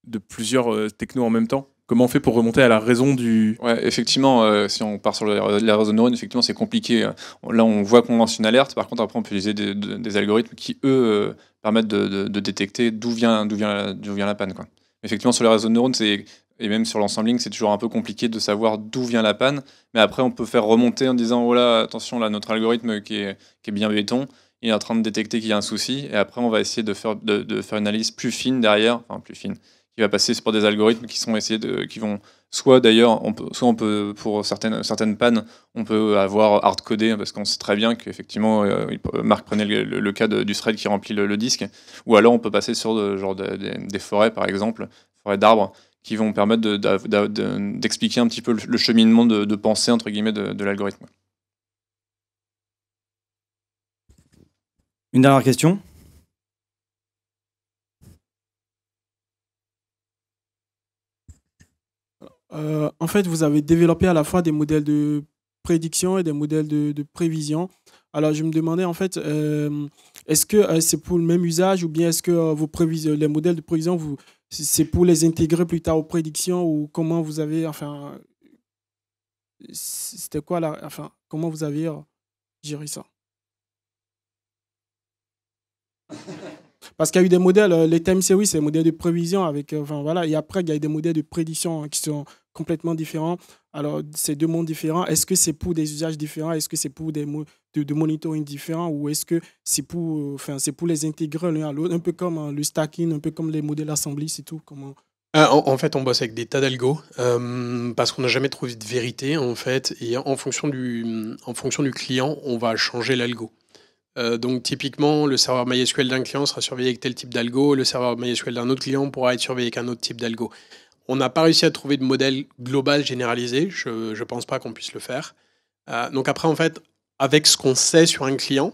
de plusieurs technos en même temps Comment on fait pour remonter à la raison du... effectivement, si on part sur les réseaux de neurones, effectivement, c'est compliqué. Hein. Là, on voit qu'on lance une alerte. Par contre, après, on peut utiliser des, algorithmes qui, eux, permettent de, de, détecter d'où vient, vient, vient la panne. Quoi. Effectivement, sur les réseaux de neurones, c'est et même sur l'ensembling, c'est toujours un peu compliqué de savoir d'où vient la panne. Mais après, on peut faire remonter en disant oh là, attention, là, notre algorithme qui est, qui est bien béton, il est en train de détecter qu'il y a un souci. Et après, on va essayer de faire, de, de faire une analyse plus fine derrière, enfin, plus fine, qui va passer sur des algorithmes qui, sont essayés de, qui vont. Soit d'ailleurs, on peut, soit on peut, pour certaines, certaines pannes, on peut avoir hard-codé, hein, parce qu'on sait très bien qu'effectivement, euh, Marc prenait le, cas du thread qui remplit le, disque, ou alors on peut passer sur genre des forêts, par exemple, forêts d'arbres, qui vont permettre d'expliquer un petit peu le, cheminement de, pensée entre guillemets de, l'algorithme. Une dernière question. Euh, en fait, vous avez développé à la fois des modèles de prédiction et des modèles de, prévision. Alors, je me demandais en fait, euh, est-ce que euh, c'est pour le même usage ou bien est-ce que les modèles de prévision vous c'est pour les intégrer plus tard aux prédictions ou comment vous avez, enfin, c'était quoi là, enfin, comment vous avez euh, géré ça Parce qu'il y a eu des modèles, euh, les thèmes oui, c'est des modèles de prévision avec, euh, enfin voilà, et après il y a eu des modèles de prédiction hein, qui sont complètement différents. Alors, c'est deux mondes différents. Est-ce que c'est pour des usages différents Est-ce que c'est pour des, de, monitoring différents ou est-ce que c'est pour, euh, enfin, c'est pour les intégrer l'un à l'autre, un peu comme euh, le stacking, un peu comme les modèles assemblés, c'est tout comment... Euh, en, fait, on bosse avec des tas d'algo parce qu'on n'a jamais trouvé de vérité en fait, et en fonction du, en fonction du client, on va changer l'algo. donc typiquement, le serveur MySQL d'un client sera surveillé avec tel type d'algo, le serveur MySQL d'un autre client pourra être surveillé avec un autre type d'algo. On n'a pas réussi à trouver de modèle global généralisé, je ne pense pas qu'on puisse le faire. donc après, en fait, avec ce qu'on sait sur un client,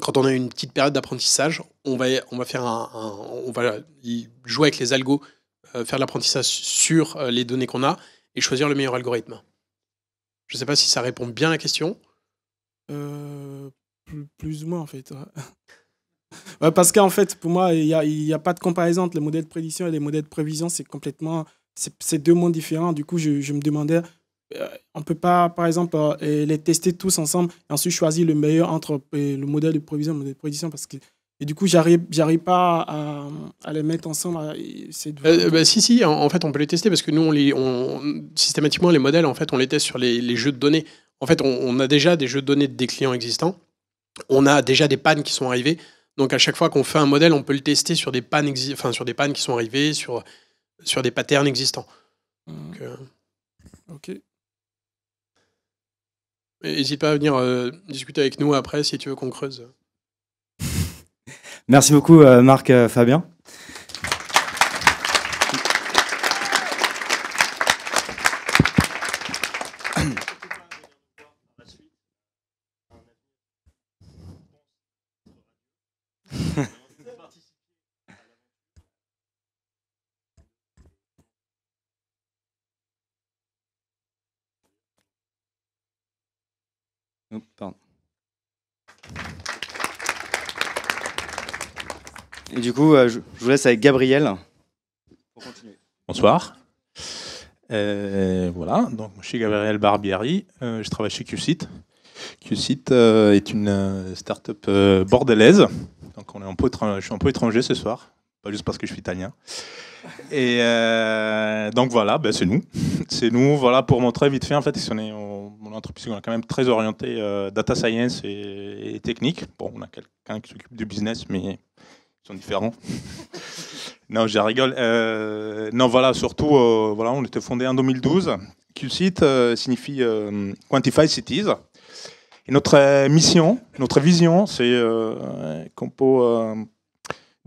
quand on a une petite période d'apprentissage, on va, on va faire un, on va jouer avec les algos, euh, faire faire l'apprentissage sur euh, les données qu'on a et choisir le meilleur algorithme. Je ne sais pas si ça répond bien à la question. Euh, plus, ou moins en fait. parce qu'en fait, pour moi, il n'y a, a, pas de comparaison entre les modèles de prédiction et les modèles de prévision. C'est complètement, c'est deux mondes différents. Du coup, je me demandais euh, on ne peut pas, par exemple, euh, les tester tous ensemble et ensuite choisir le meilleur entre euh, le modèle de provision et le modèle de prédiction parce que et du coup, j'arrive, j'arrive pas à, les mettre ensemble. Bah, si, si, en, fait, on peut les tester parce que nous, on les, on, systématiquement, les modèles, en fait, on les teste sur les, les jeux de données. En fait, on, a déjà des jeux de données des clients existants. On a déjà des pannes qui sont arrivées. Donc, à chaque fois qu'on fait un modèle, on peut le tester sur des pannes, enfin, sur des pannes qui sont arrivées, sur, sur des patterns existants. Hmm. Donc, Ok. N'hésite pas à venir euh, discuter avec nous après si tu veux qu'on creuse. Merci beaucoup, euh, Marc, euh, Fabien. du coup, euh, je vous laisse avec Gabriel Bonsoir. Euh, voilà, donc je suis Gabriel Barbieri, euh, je travaille chez QSite. QSite est une start-up bordelaise, donc on est un peu je suis un peu étranger ce soir, pas juste parce que je suis italien. Et donc voilà, ben, c'est nous. C'est nous, voilà, pour montrer vite fait, en fait, on est mon entreprise, qui est quand même très orienté data science et, et, technique. Bon, on a quelqu'un qui s'occupe du business, mais sont différents. non, je rigole. Euh, non, voilà, surtout, euh, voilà, on était fondé en 2012. QCIT euh, signifie Quantify Cities. notre mission, notre vision, c'est qu'on peut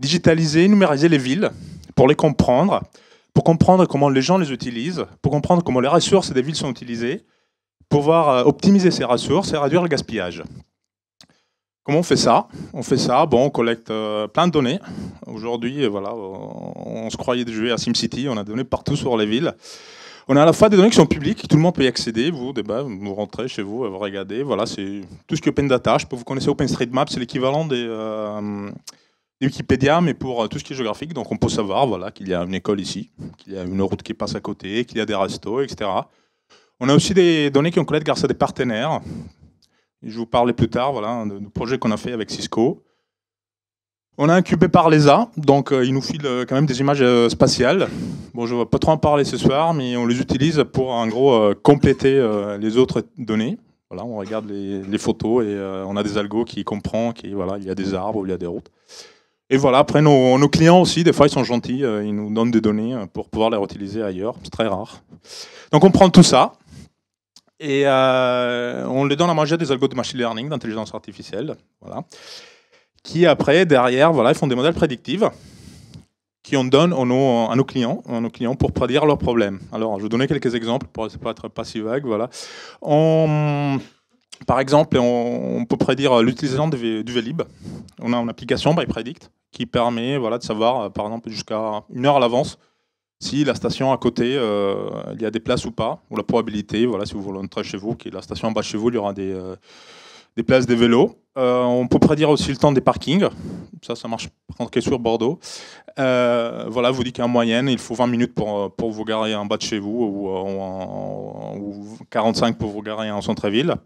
digitaliser, numériser les villes pour les comprendre, pour comprendre comment les gens les utilisent, pour comprendre comment les ressources des villes sont utilisées, pouvoir optimiser ces ressources et réduire le gaspillage. Comment on fait ça On fait ça, bon, on collecte euh, plein de données. Aujourd'hui, euh, voilà, on, se croyait de jouer à SimCity, on a des données partout sur les villes. On a à la fois des données qui sont publiques, tout le monde peut y accéder. Vous, vous rentrez chez vous, vous regardez. Voilà, c'est tout ce qui est open data. Je peux vous connaissez OpenStreetMap, c'est l'équivalent des, euh, Wikipédia, mais pour tout ce qui est géographique. Donc, on peut savoir, voilà, qu'il y a une école ici, qu'il y a une route qui passe à côté, qu'il y a des restos, etc. On a aussi des données qu'on collecte grâce à des partenaires. Je vous parlais plus tard voilà, du projet qu'on a fait avec Cisco. On a incubé par l'ESA, donc il euh, ils nous filent euh, quand même des images euh, spatiales. Bon, je ne vais pas trop en parler ce soir, mais on les utilise pour en gros compléter les autres données. Voilà, on regarde les, photos et on a des algos qui comprennent qu'il voilà, il y a des arbres ou il y a des routes. Et voilà, après nos, nos clients aussi, des fois ils sont gentils, ils nous donnent des données pour pouvoir les réutiliser ailleurs, c'est très rare. Donc on prend tout ça, et euh, on les donne à manger des algos de machine learning, d'intelligence artificielle, voilà, qui après, derrière, voilà, ils font des modèles prédictifs qui on donne à nos, clients, à nos clients pour prédire leurs problèmes. Alors, je vais donner quelques exemples pour ne pas être pas si vague. Voilà. On, par exemple, on, peut prédire l'utilisation du Vélib. On a une application ByPredict, qui permet voilà, de savoir, par exemple, jusqu'à une heure à l'avance, si la station à côté, euh, il y a des places ou pas, ou la probabilité, voilà, si vous voulez entrer chez vous, qui la station en bas de chez vous, il y aura des, euh, places, des vélos. Euh, on peut prédire aussi le temps des parkings. Ça, ça marche est sur Bordeaux. voilà, vous dites qu'en moyenne, il faut 20 minutes pour, vous garer en bas de chez vous ou, ou 45 pour vous garer en centre-ville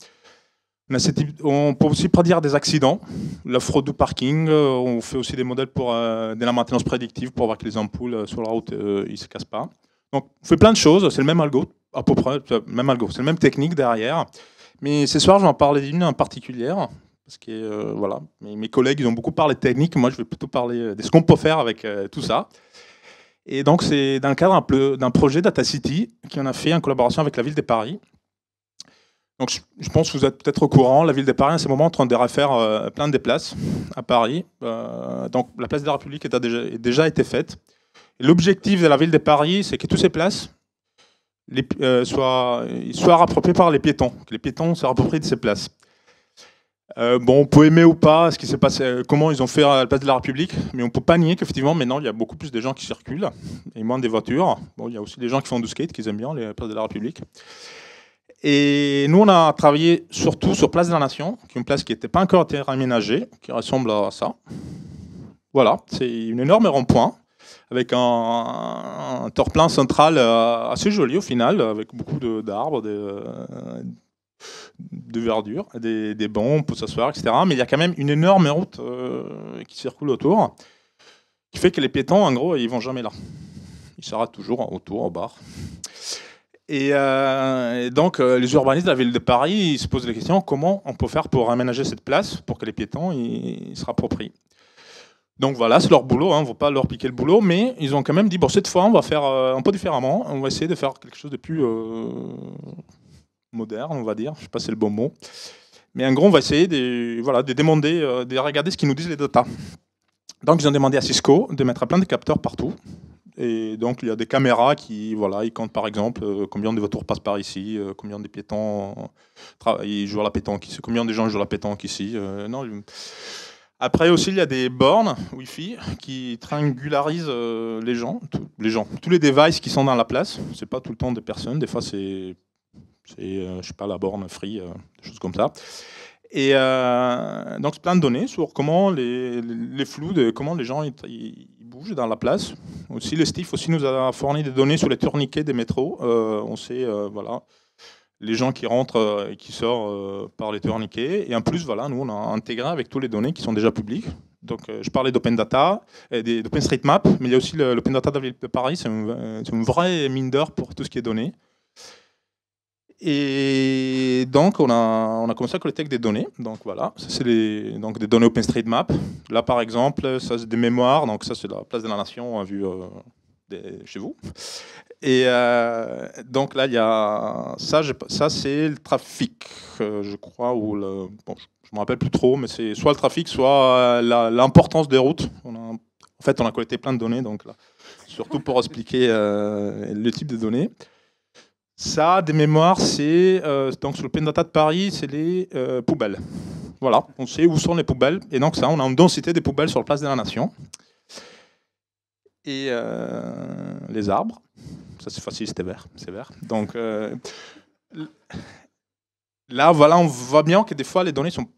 on peut aussi prédire des accidents, la fraude du parking. Euh, on fait aussi des modèles pour euh, de la maintenance prédictive pour voir que les ampoules euh, sur la route ne se cassent pas. Donc on fait plein de choses. C'est le même algo, à même algo, c'est la même technique derrière. Mais ce soir, je vais en parler d'une en particulière parce que voilà, mes, collègues ils ont beaucoup parlé de technique. Moi, je vais plutôt parler de ce qu'on peut faire avec tout ça. Et donc c'est dans le cadre d'un projet Data City qu'on a fait en collaboration avec la ville de Paris donc je, pense que vous êtes peut-être au courant, la ville de Paris, en ce moment, est en train de refaire euh, plein de places à Paris. Euh, donc la place de la République a déjà, été faite. L'objectif de la ville de Paris, c'est que toutes ces places euh, soient, soient par les piétons, que les piétons se rapproprient de ces places. bon, on peut aimer ou pas ce qui s'est passé, comment ils ont fait la place de la République, mais on ne peut pas nier qu'effectivement, maintenant, il y a beaucoup plus de gens qui circulent et moins des voitures. Bon, il y a aussi des gens qui font du skate, qui aiment bien les place de la République. Et nous, on a travaillé surtout sur Place de la Nation, qui est une place qui n'était pas encore aménagée, qui ressemble à ça. Voilà, c'est une énorme rond-point avec un, un central euh, assez joli au final, avec beaucoup d'arbres, de, de, verdure, des, des bancs pour s'asseoir, etc. Mais il y a quand même une énorme route euh, qui circule autour, qui fait que les piétons, en gros, ils vont jamais là. Ils s'arrêtent toujours autour, au bar. Euh, et, donc, euh, les urbanistes de la ville de Paris ils se posent la question comment on peut faire pour aménager cette place pour que les piétons se rapproprient. Donc voilà, c'est leur boulot, on ne va pas leur piquer le boulot, mais ils ont quand même dit bon, cette fois, on va faire euh, un peu différemment, on va essayer de faire quelque chose de plus moderne, on va dire, je ne sais pas si c'est le bon mot. Mais en gros, on va essayer de, voilà, de demander, de regarder ce qu'ils nous disent les data. Donc, ils ont demandé à Cisco de mettre plein de capteurs partout, et donc, il y a des caméras qui, voilà, ils comptent par exemple euh, combien de voitures passent par ici, euh, combien de piétons euh, jouent à la pétanque ici, combien de gens jouent à la pétanque ici. non, Après aussi, il y a des bornes Wi-Fi qui triangularisent les gens, les gens, tous les devices qui sont dans la place. C'est pas tout le temps des personnes, des fois c'est, je sais pas, la borne free, des choses comme ça. Et donc, plein de données sur comment les, les flous, comment les gens ils bouge dans la place. Aussi, le Steve aussi nous a fourni des données sur les tourniquets des métros. Euh, on sait, euh, voilà, les gens qui rentrent euh, et qui sortent par les tourniquets. Et en plus, voilà, nous, on a intégré avec toutes les données qui sont déjà publiques. Donc, je parlais d'open data, d'open street map, mais il y a aussi l'open data de Paris. C'est une, une, vraie mine d'or pour tout ce qui est données. Et donc, on a, on a commencé à collecter des données. Donc, voilà, ça c'est donc des données OpenStreetMap. Là, par exemple, ça, c'est des mémoires. Donc, ça, c'est la place de la nation, on a vu chez vous. Et euh, donc, là, il y a ça, ça c'est le trafic, euh, je crois, ou le, bon, je ne me rappelle plus trop, mais c'est soit le trafic, soit euh, l'importance des routes. en fait, on a collecté plein de données, donc là, surtout pour expliquer le type de données. Ça, des mémoires, c'est euh, donc sur le Pendata de Paris, c'est les euh, poubelles. Voilà, on sait où sont les poubelles. Et donc ça, on a une densité des poubelles sur la place de la Nation. Et euh, les arbres, ça c'est facile, c'était vert, c'est vert. Donc là, voilà, on voit bien que des fois les données sont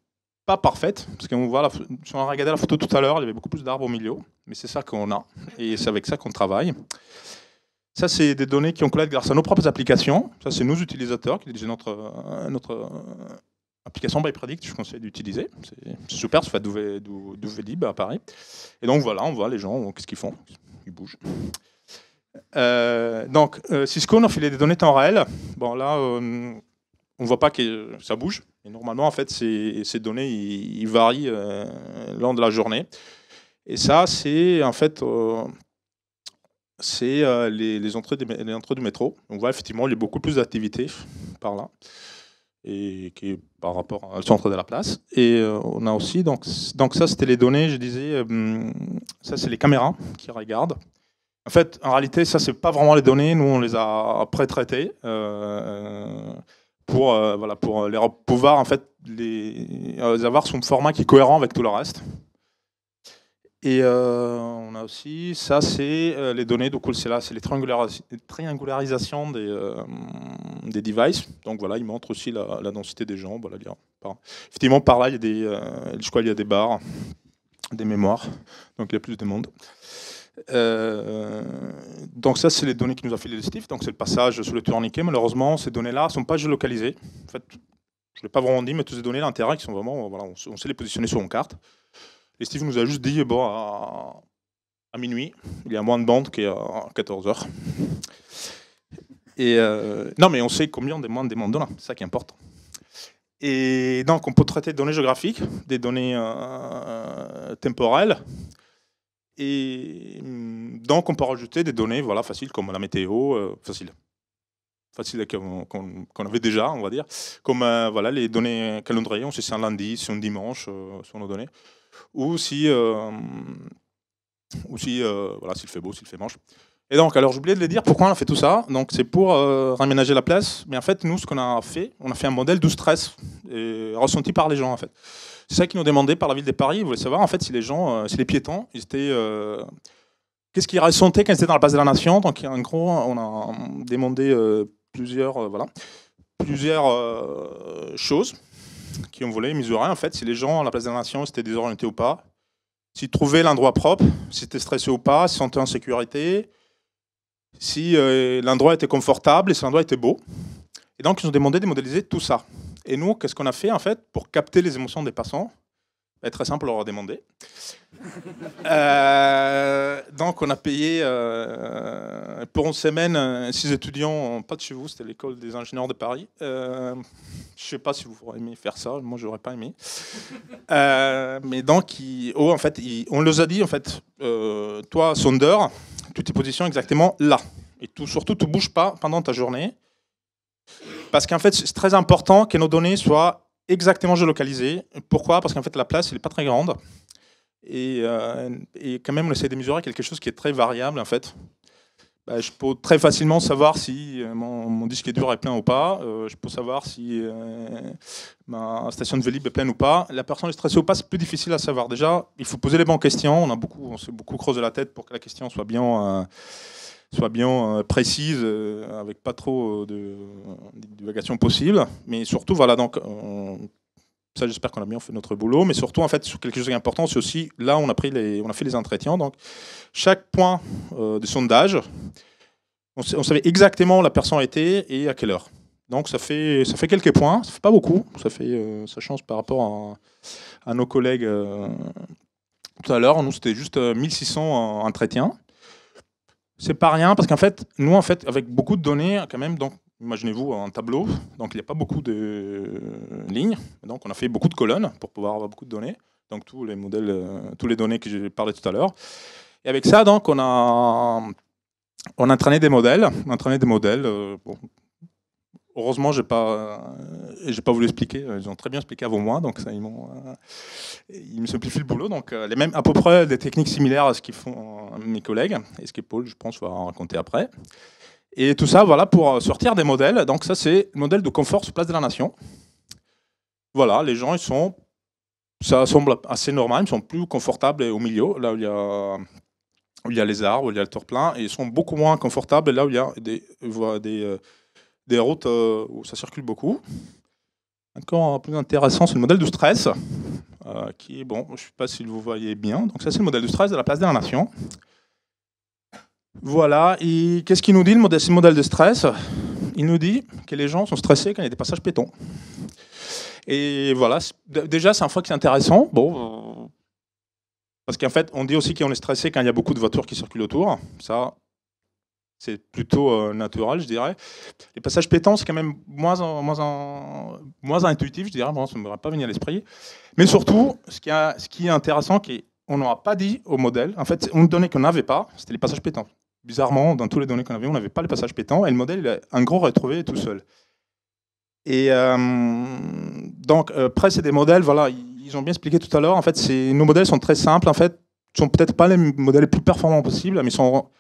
pas parfaites, parce qu'on voit, la, si la photo tout à l'heure, il y avait beaucoup plus d'arbres au milieu, mais c'est ça qu'on a, et c'est avec ça qu'on travaille. Ça, c'est des données qui ont collé grâce à nos propres applications. Ça, c'est nos utilisateurs qui utilisent notre, euh, notre euh, application ByPredict. Je conseille d'utiliser. C'est super, ça fait Douvélib à Paris. Et donc, voilà, on voit les gens, qu'est-ce qu'ils font Ils bougent. Euh, donc, Cisco nous filé des données temps réel. Bon, là, on on voit pas que ça bouge. Et normalement, en fait, ces, ces données, ils, varient lors de la journée. Et ça, c'est en fait c'est euh, les, entrées entrées du métro. On voit effectivement il y a beaucoup plus d'activités par là et qui par rapport au centre de la place. Et euh, on a aussi donc donc ça c'était les données. Je disais euh, ça c'est les caméras qui regardent. En fait, en réalité, ça c'est pas vraiment les données. Nous on les a pré-traitées pour voilà pour les pouvoir en fait les avoir sous un format qui est cohérent avec tout le reste. Et euh, on a aussi, ça c'est euh, les données, de c'est c'est les triangularisation triangularisations des, euh, des devices. Donc voilà, ils montrent aussi la, densité des gens. Voilà, effectivement, par là, il y a des, je crois il y a des barres, des mémoires, donc il y a plus de monde. donc ça, c'est les données qui nous a fait Steve. donc c'est le passage sur le tourniquet. Malheureusement, ces données-là ne sont pas géolocalisées. En fait, je ne l'ai pas vraiment dit, mais toutes ces données, l'intérêt, sont vraiment, voilà, on sait les positionner sur une carte. Et Steve nous a juste dit, bon, à, minuit, il y a moins de bandes qu'à 14h. Et euh, non, mais on sait combien des moins de demandes c'est ça qui est important. Et donc, on peut traiter des données géographiques, des données euh, temporelles. Et hum, donc, on peut rajouter des données voilà, faciles comme la météo, euh, facile, facile qu'on avait déjà, on va dire, comme voilà, les données calendrier, on sait si c'est un lundi, si c'est un dimanche, sont nos données ou si, euh, ou si euh, voilà, s'il fait beau, s'il fait manche. Et donc, alors j'oubliais de les dire pourquoi on a fait tout ça. Donc, c'est pour euh, raménager la place. Mais en fait, nous, ce qu'on a fait, on a fait un modèle de stress ressenti par les gens, en fait. C'est ça qu'ils nous demandaient par la ville de Paris. Ils voulaient savoir, en fait, si les gens, euh, les piétons, ils étaient. Qu'est-ce qu'ils ressentaient quand ils étaient dans la place de la Nation Donc, en gros, on a demandé plusieurs, voilà, plusieurs choses qui ont volé, mesurer en fait si les gens à la place de la nation étaient désorientés ou pas, s'ils trouvaient l'endroit propre, s'ils étaient stressés ou pas, s'ils sentaient en sécurité, si euh, l'endroit était confortable et si l'endroit était beau. Et donc ils ont demandé de modéliser tout ça. Et nous, qu'est-ce qu'on a fait en fait pour capter les émotions des passants c'est très simple, on leur a demandé. Euh, donc, on a payé euh, pour une semaine euh, six étudiants, pas de chez vous, c'était l'école des ingénieurs de Paris. je ne sais pas si vous auriez aimé faire ça, moi, j'aurais pas aimé. mais donc, ils, oh, en fait, on leur a dit, en fait, toi, sondeur, tu t'es positions exactement là. Et tout, surtout, tu ne bouges pas pendant ta journée. Parce qu'en fait, c'est très important que nos données soient exactement géolocalisé. Pourquoi Parce qu'en fait, la place, elle n'est pas très grande. Et, euh, quand même, on essaie de mesurer quelque chose qui est très variable, en fait. Bah, je peux très facilement savoir si euh, mon, disque dur est plein ou pas. Euh, je peux savoir si ma station de Vélib est pleine ou pas. La personne est stressée ou pas, c'est plus difficile à savoir. Déjà, il faut poser les bonnes questions. On a beaucoup, on s'est beaucoup creusé la tête pour que la question soit bien soit bien euh, précise, euh, avec pas trop euh, de, divagations possibles. Mais surtout, voilà, donc, ça, j'espère qu'on a bien fait notre boulot. Mais surtout, en fait, sur quelque chose d'important, c'est aussi, là, on a, pris les, on a fait les entretiens. Donc, chaque point de sondage, on, savait exactement où la personne était et à quelle heure. Donc ça fait, ça fait quelques points, ça fait pas beaucoup, ça fait sa chance par rapport à, nos collègues tout à l'heure. Nous, c'était juste 1600 entretiens. C'est pas rien parce qu'en fait, nous, en fait, avec beaucoup de données, quand même, donc imaginez-vous un tableau, donc il n'y a pas beaucoup de euh, lignes, donc on a fait beaucoup de colonnes pour pouvoir avoir beaucoup de données, donc tous les modèles, euh, tous les données que j'ai parlé tout à l'heure. Et avec ça, donc, on a on entraîné des modèles, entraîné des modèles. Euh, heureusement, j'ai pas, euh, j'ai pas voulu expliquer. Ils ont très bien expliqué avant moi, donc ça, ils m'ont, euh, ils me simplifient le boulot. Donc, euh, les mêmes, à peu près des techniques similaires à ce qu'ils font mes collègues, et ce que Paul, je pense, va en raconter après. Et tout ça, voilà, pour sortir des modèles. Donc, ça, c'est le modèle de confort sur place de la nation. Voilà, les gens, ils sont, ça semble assez normal, ils sont plus confortables au milieu, là où il y a il y a les arbres, où il y a le terre-plein, et ils sont beaucoup moins confortables là où il y a des, des des routes euh, où ça circule beaucoup. Encore plus intéressant, c'est le modèle du stress, euh, qui bon, je ne sais pas si vous voyez bien. Donc ça, c'est le modèle du stress de la place de la nation. Voilà, et qu'est-ce qu'il nous dit, le modèle, ce modèle de stress Il nous dit que les gens sont stressés quand il y a des passages pétons. Et voilà, déjà, c'est un fois qui intéressant. Bon, euh, parce qu'en fait, on dit aussi qu'on est stressé quand il y a beaucoup de voitures qui circulent autour. Ça, c'est plutôt euh, naturel, je dirais. Les passages pétants, c'est quand même moins, moins, moins intuitif, je dirais. Bon, ça ne me pas venir à l'esprit. Mais surtout, ce qui, ce qui est intéressant, c'est on n'aura pas dit au modèle, en fait, une donnée qu'on n'avait pas, c'était les passages pétants. Bizarrement, dans tous les données qu'on avait, on n'avait pas les passages pétants, et le modèle, un gros retrouvé tout seul. Et euh, donc, euh, après, c'est des modèles, voilà, ils ont bien expliqué tout à l'heure, en fait, nos modèles sont très simples, en fait, sont peut-être pas les modèles les plus performants possibles, mais sont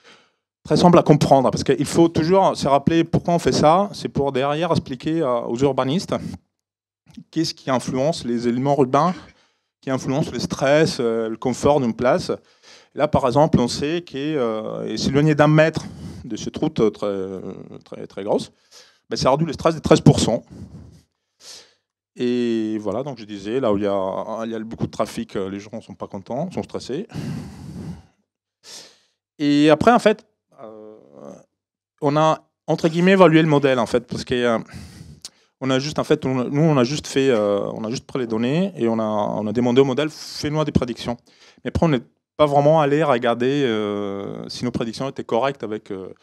très simple à comprendre, parce qu'il faut toujours se rappeler pourquoi on fait ça. C'est pour derrière expliquer euh, aux urbanistes qu'est-ce qui influence les éléments urbains, qui influence le stress, euh, le confort d'une place. Là, par exemple, on sait que euh, s'éloigner d'un mètre de cette route très, très, grosse, ben, ça réduit le stress de 13%. Et voilà, donc je disais, là où il y a, il y a beaucoup de trafic, les gens ne sont pas contents, sont stressés. Et après, en fait, on a entre guillemets évalué le modèle en fait parce que on a juste en fait nous on a juste fait euh, on a juste pris les données et on a on a demandé au modèle fais-nous des prédictions. Mais après on n'est pas vraiment allé regarder euh, si nos prédictions étaient correctes avec euh,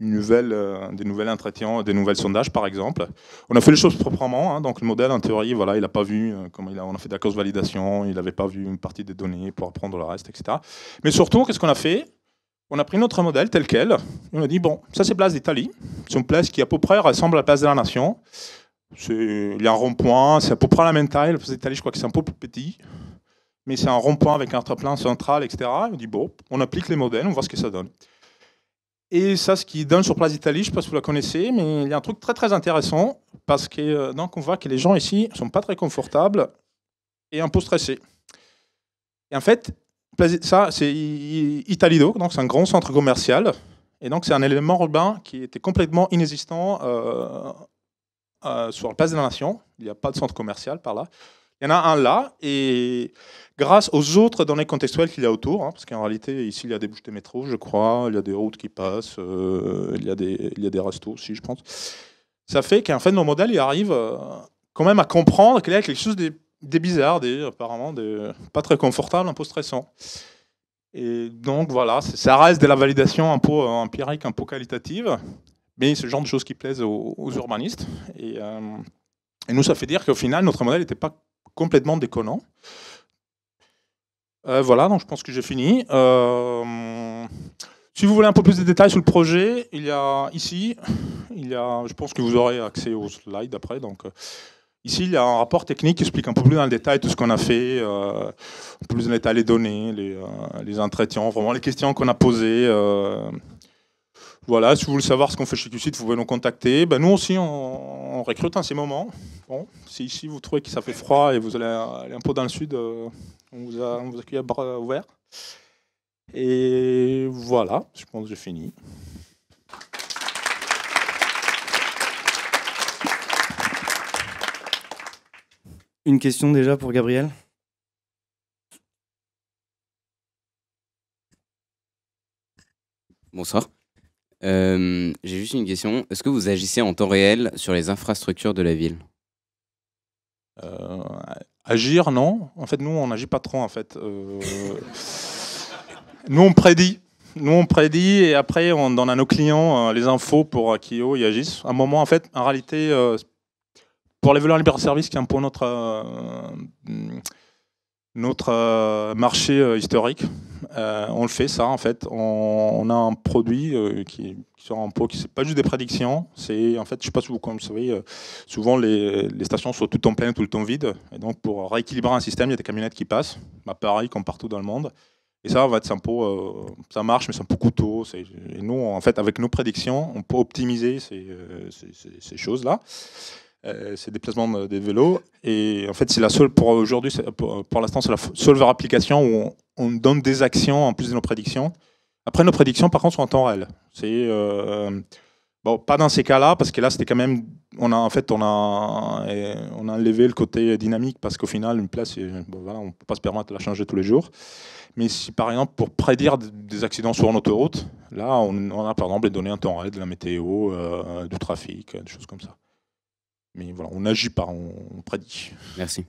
une nouvelle, des nouvelles entretiens, des nouvelles sondages par exemple. On a fait les choses proprement, hein. donc le modèle en théorie voilà il n'a pas vu comme il a, on a fait de la cause validation, il n'avait pas vu une partie des données pour apprendre le reste etc. Mais surtout qu'est-ce qu'on a fait on a pris notre modèle tel quel, on a dit, bon, ça c'est Place d'Italie, c'est une place qui à peu près ressemble à la Place de la Nation. Il y a un rond-point, c'est à peu près la même taille, la Place d'Italie je crois que c'est un peu plus petit, mais c'est un rond-point avec un entreplan central, etc. on dit, bon, on applique les modèles, on voit ce que ça donne. Et ça, ce qui donne sur Place d'Italie, je ne sais pas si vous la connaissez, mais il y a un truc très très intéressant, parce que euh, donc on voit que les gens ici ne sont pas très confortables et un peu stressés. Et en fait, ça, c'est Italido, donc c'est un grand centre commercial. Et donc, c'est un élément urbain qui était complètement inexistant euh, euh, sur la place de la Nation. Il n'y a pas de centre commercial par là. Il y en a un là, et grâce aux autres données contextuelles qu'il y a autour, hein, parce qu'en réalité, ici, il y a des bouches de métro, je crois, il y a des routes qui passent, euh, il, y a des, il y a des restos aussi, je pense. Ça fait qu'en fait, nos modèles, ils arrivent quand même à comprendre qu'il y a quelque chose de des bizarres, des, apparemment pas très confortables, un peu stressants. Et donc voilà, ça reste de la validation un peu euh, empirique, un peu qualitative, mais ce genre de choses qui plaisent aux, urbanistes. Euh, et, nous, ça fait dire qu'au final, notre modèle n'était pas complètement déconnant. Euh, voilà, donc je pense que j'ai fini. si vous voulez un peu plus de détails sur le projet, il y a ici, il y a, je pense que vous aurez accès aux slides après, donc Ici, il y a un rapport technique qui explique un peu plus dans le détail tout ce qu'on a fait, euh, plus dans les données, les, euh, entretiens, vraiment les questions qu'on a posées. Euh. Voilà, si vous voulez savoir ce qu'on fait chez QSIT, vous pouvez nous contacter. Ben, nous aussi, on, recrute en ces moments. Bon, si ici vous trouvez que ça fait froid et vous allez un peu dans le sud, on vous, on vous accueille à bras ouverts. Et voilà, je pense que j'ai fini. Une question déjà pour Gabriel Bonsoir. Euh, j'ai juste une question. Est-ce que vous agissez en temps réel sur les infrastructures de la ville euh, Agir, non. En fait, nous, on n'agit pas trop. En fait, euh, nous, on prédit. Nous, on prédit et après, on donne à nos clients les infos pour qu'ils agissent. À un moment, en fait, en réalité, pour les valeurs libres libre service, qui est un peu notre, euh, euh, marché euh, historique, on le fait ça en fait. On, a un produit qui, qui, sort en pot, qui c'est pas juste des prédictions, c'est en fait, je sais pas si vous, comme savez, souvent les, stations sont tout le temps pleines, tout le temps vides. Et donc pour rééquilibrer un système, il y a des camionnettes qui passent, pareil comme partout dans le monde. Et ça, va être un ça marche, mais c'est un peu couteau. Et nous, en fait, avec nos prédictions, on peut optimiser ces choses-là. Euh, c'est déplacements des vélos. Et en fait, c'est la seule, pour aujourd'hui, pour, l'instant, c'est la seule application où on, donne des actions en plus de nos prédictions. Après, nos prédictions, par contre, sont en temps réel. C'est. Euh, bon, pas dans ces cas-là, parce que là, c'était quand même. On a, en fait, on a, euh, on a enlevé le côté dynamique, parce qu'au final, une place, voilà, on ne peut pas se permettre de la changer tous les jours. Mais si, par exemple, pour prédire des accidents sur une autoroute, là, on, a, par exemple, les données en temps réel de la météo, du trafic, des choses comme ça. Mais voilà, on n'agit pas, on, prédit. Merci.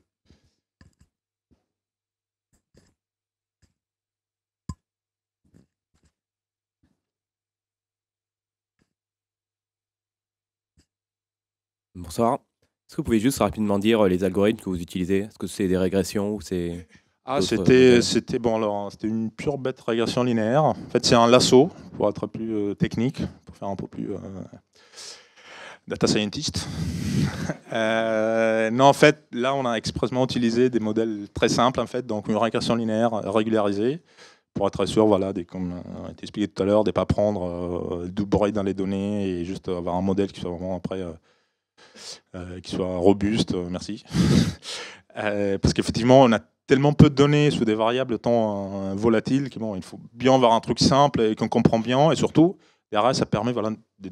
Bonsoir. Est-ce que vous pouvez juste rapidement dire euh, les algorithmes que vous utilisez Est-ce que c'est des régressions ou c'est ah, c'était euh, c'était bon hein, c'était une pure bête régression linéaire. En fait, c'est un lasso pour être plus euh, technique, pour faire un peu plus data scientist. Euh, non, en fait, là, on a expressément utilisé des modèles très simples, en fait, donc une régression linéaire régularisée, pour être sûr, voilà, des, comme on a expliqué tout à l'heure, de ne pas prendre euh, du bruit dans les données et juste avoir un modèle qui soit vraiment après, euh, qui soit robuste, merci. parce qu'effectivement, on a tellement peu de données sous des variables tant volatiles qu'il faut bien avoir un truc simple et qu'on comprend bien, et surtout, ça permet voilà, de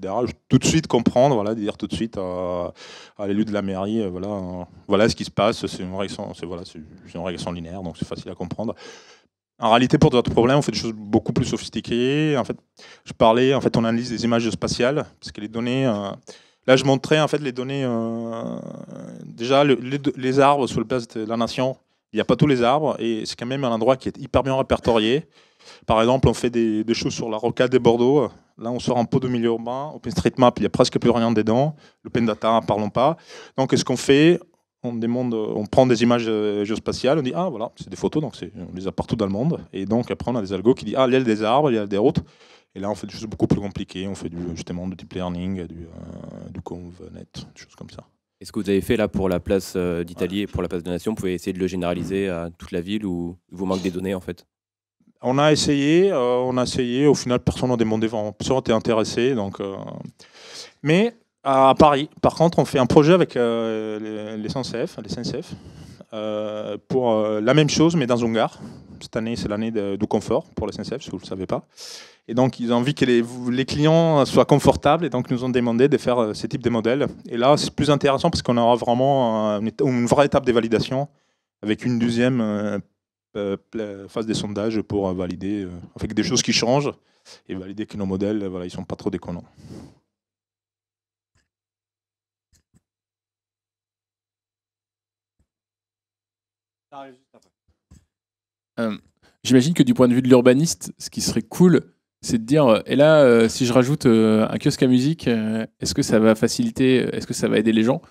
tout de suite comprendre, voilà, de dire tout de suite euh, à, l'élu de la mairie, euh, voilà, euh, voilà ce qui se passe, c'est une réaction, voilà, une linéaire, donc c'est facile à comprendre. En réalité, pour d'autres problèmes, on fait des choses beaucoup plus sophistiquées. En fait, je parlais, en fait, on analyse des images spatiales, parce que les données. là, je montrais en fait les données. déjà, les, arbres sur le place de la nation, il n'y a pas tous les arbres, et c'est quand même un endroit qui est hyper bien répertorié. Par exemple, on fait des, choses sur la rocade des Bordeaux. Là, on sort un peu de milieu urbain. OpenStreetMap, il n'y a presque plus rien dedans. OpenData, data, parlons pas. Donc, qu'est-ce qu'on fait on, demande, on prend des images euh, géospatiales, on dit ah voilà, c'est des photos, donc on les a partout dans le monde. Et donc après on a des algos qui disent ah il y a des arbres, il y a des routes. Et là on fait des choses beaucoup plus compliquées, on fait du, justement du deep learning, du, euh, du convnet, des choses comme ça. est ce que vous avez fait là pour la place euh, d'Italie et pour la place de la Nation, vous pouvez essayer de le généraliser à toute la ville ou vous manque des données en fait on a essayé, euh, on a essayé. Au final, personne n'a demandé Personne n'était intéressé. Donc, euh. mais à Paris. Par contre, on fait un projet avec euh, les, SNCF, pour la même chose, mais dans un gare. Cette année, c'est l'année du confort pour les SNCF, si vous ne le savez pas. Et donc, ils ont envie que les, clients soient confortables et donc nous ont demandé de faire ce type de modèle. Et là, c'est plus intéressant parce qu'on aura vraiment une, vraie étape de validation avec une deuxième euh, fassent des sondages pour euh, valider, euh, avec des choses qui changent, et valider que nos modèles, voilà, ils sont pas trop déconnants. J'imagine que du point de vue de l'urbaniste, ce qui serait cool, c'est de dire, et là, si je rajoute un kiosque à musique, est-ce que ça va faciliter, est-ce que ça va aider les gens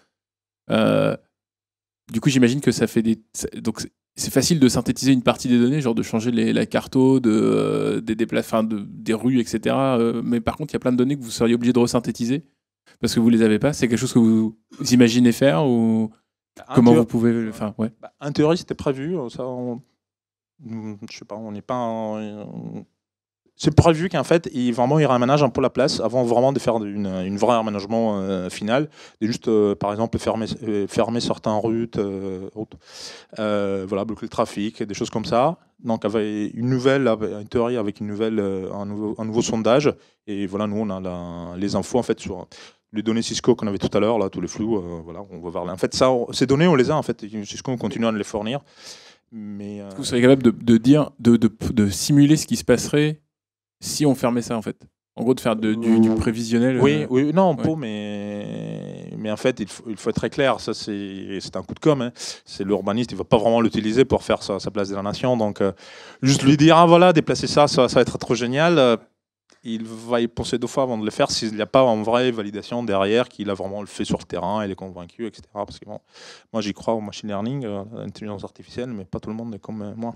Du coup, j'imagine que ça fait des... Donc, c'est facile de synthétiser une partie des données, genre de changer les, la carto, de, euh, des, de, des rues, etc. Euh, mais par contre, il y a plein de données que vous seriez obligé de resynthétiser parce que vous les avez pas. C'est quelque chose que vous, imaginez faire ou bah, comment vous pouvez bah, un théorie, c'était prévu. Euh, ça, on... Je sais pas, on n'est pas c'est prévu qu'en fait, il, vraiment, il réaménage un peu la place avant vraiment de faire une, une vraie aménagement euh, final. de juste, euh, par exemple, fermer, euh, fermer certaines routes, voilà, bloquer le trafic, des choses comme ça. Donc, avec une nouvelle, théorie avec une nouvelle, un nouveau, un, nouveau, sondage. Et voilà, nous, on a les infos en fait sur les données Cisco qu'on avait tout à l'heure, là, tous les flous. voilà, on va voir. En fait, ça, ces données, on les a. En fait, Cisco, on continue à les fournir. Mais, Vous seriez capable de, de dire, de, de, de simuler ce qui se passerait si on fermait ça en fait. En gros, de faire du, mmh. prévisionnel. Oui, euh, oui non, mais, mais en fait, il faut, être très clair. Ça, c'est un coup de com. Hein. C'est l'urbaniste, il ne va pas vraiment l'utiliser pour faire sa, place de la nation. Donc, euh, juste lui dire, ah voilà, déplacer ça, ça, va être trop génial. Euh, il va y penser deux fois avant de le faire s'il n'y a pas en vraie validation derrière qu'il a vraiment le fait sur le terrain, il est convaincu, etc. Parce que bon, moi, j'y crois au machine learning, à l'intelligence artificielle, mais pas tout le monde est comme moi.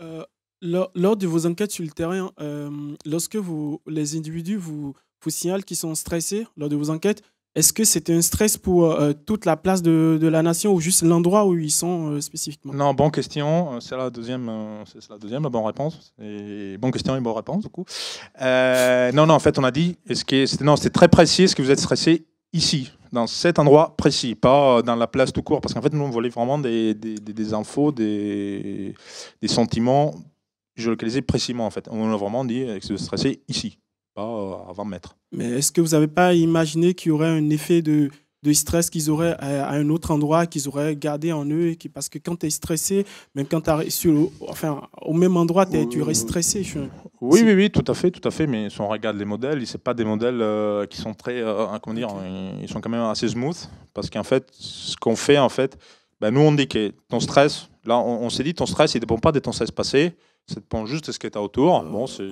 Euh, lors, de vos enquêtes sur le terrain, euh, lorsque vous, les individus vous, signalent qu'ils sont stressés lors de vos enquêtes, est-ce que c'était un stress pour euh, toute la place de, la nation ou juste l'endroit où ils sont spécifiquement Non, bonne question. C'est la deuxième, c'est la deuxième, bonne réponse. Et bonne question et bonne réponse du coup. non, non, en fait, on a dit. Est-ce que non, c'est très précis. Est-ce que vous êtes stressé ici dans cet endroit précis, pas dans la place tout court, parce qu'en fait, nous, on voulait vraiment des, infos, des, sentiments je localisais précisément en fait. On a vraiment dit euh, que se stressé ici, pas à 20 mètres. Mais est-ce que vous n'avez pas imaginé qu'il y aurait un effet de de stress qu'ils auraient à, un autre endroit, qu'ils auraient gardé en eux. parce que quand tu es stressé, même quand tu es enfin, au même endroit, tu restes stressé. oui, oui, oui, tout à fait, tout à fait. Mais si on regarde les modèles, ce pas des modèles euh, qui sont très, euh, comment dire, ils sont quand même assez smooth. Parce qu'en fait, ce qu'on fait, en fait, ben, nous, on dit que ton stress, là, on, s'est dit, ton stress, il ne dépend pas de ton stress passé, ça dépend juste de ce que tu as autour. Ah. Bon, c'est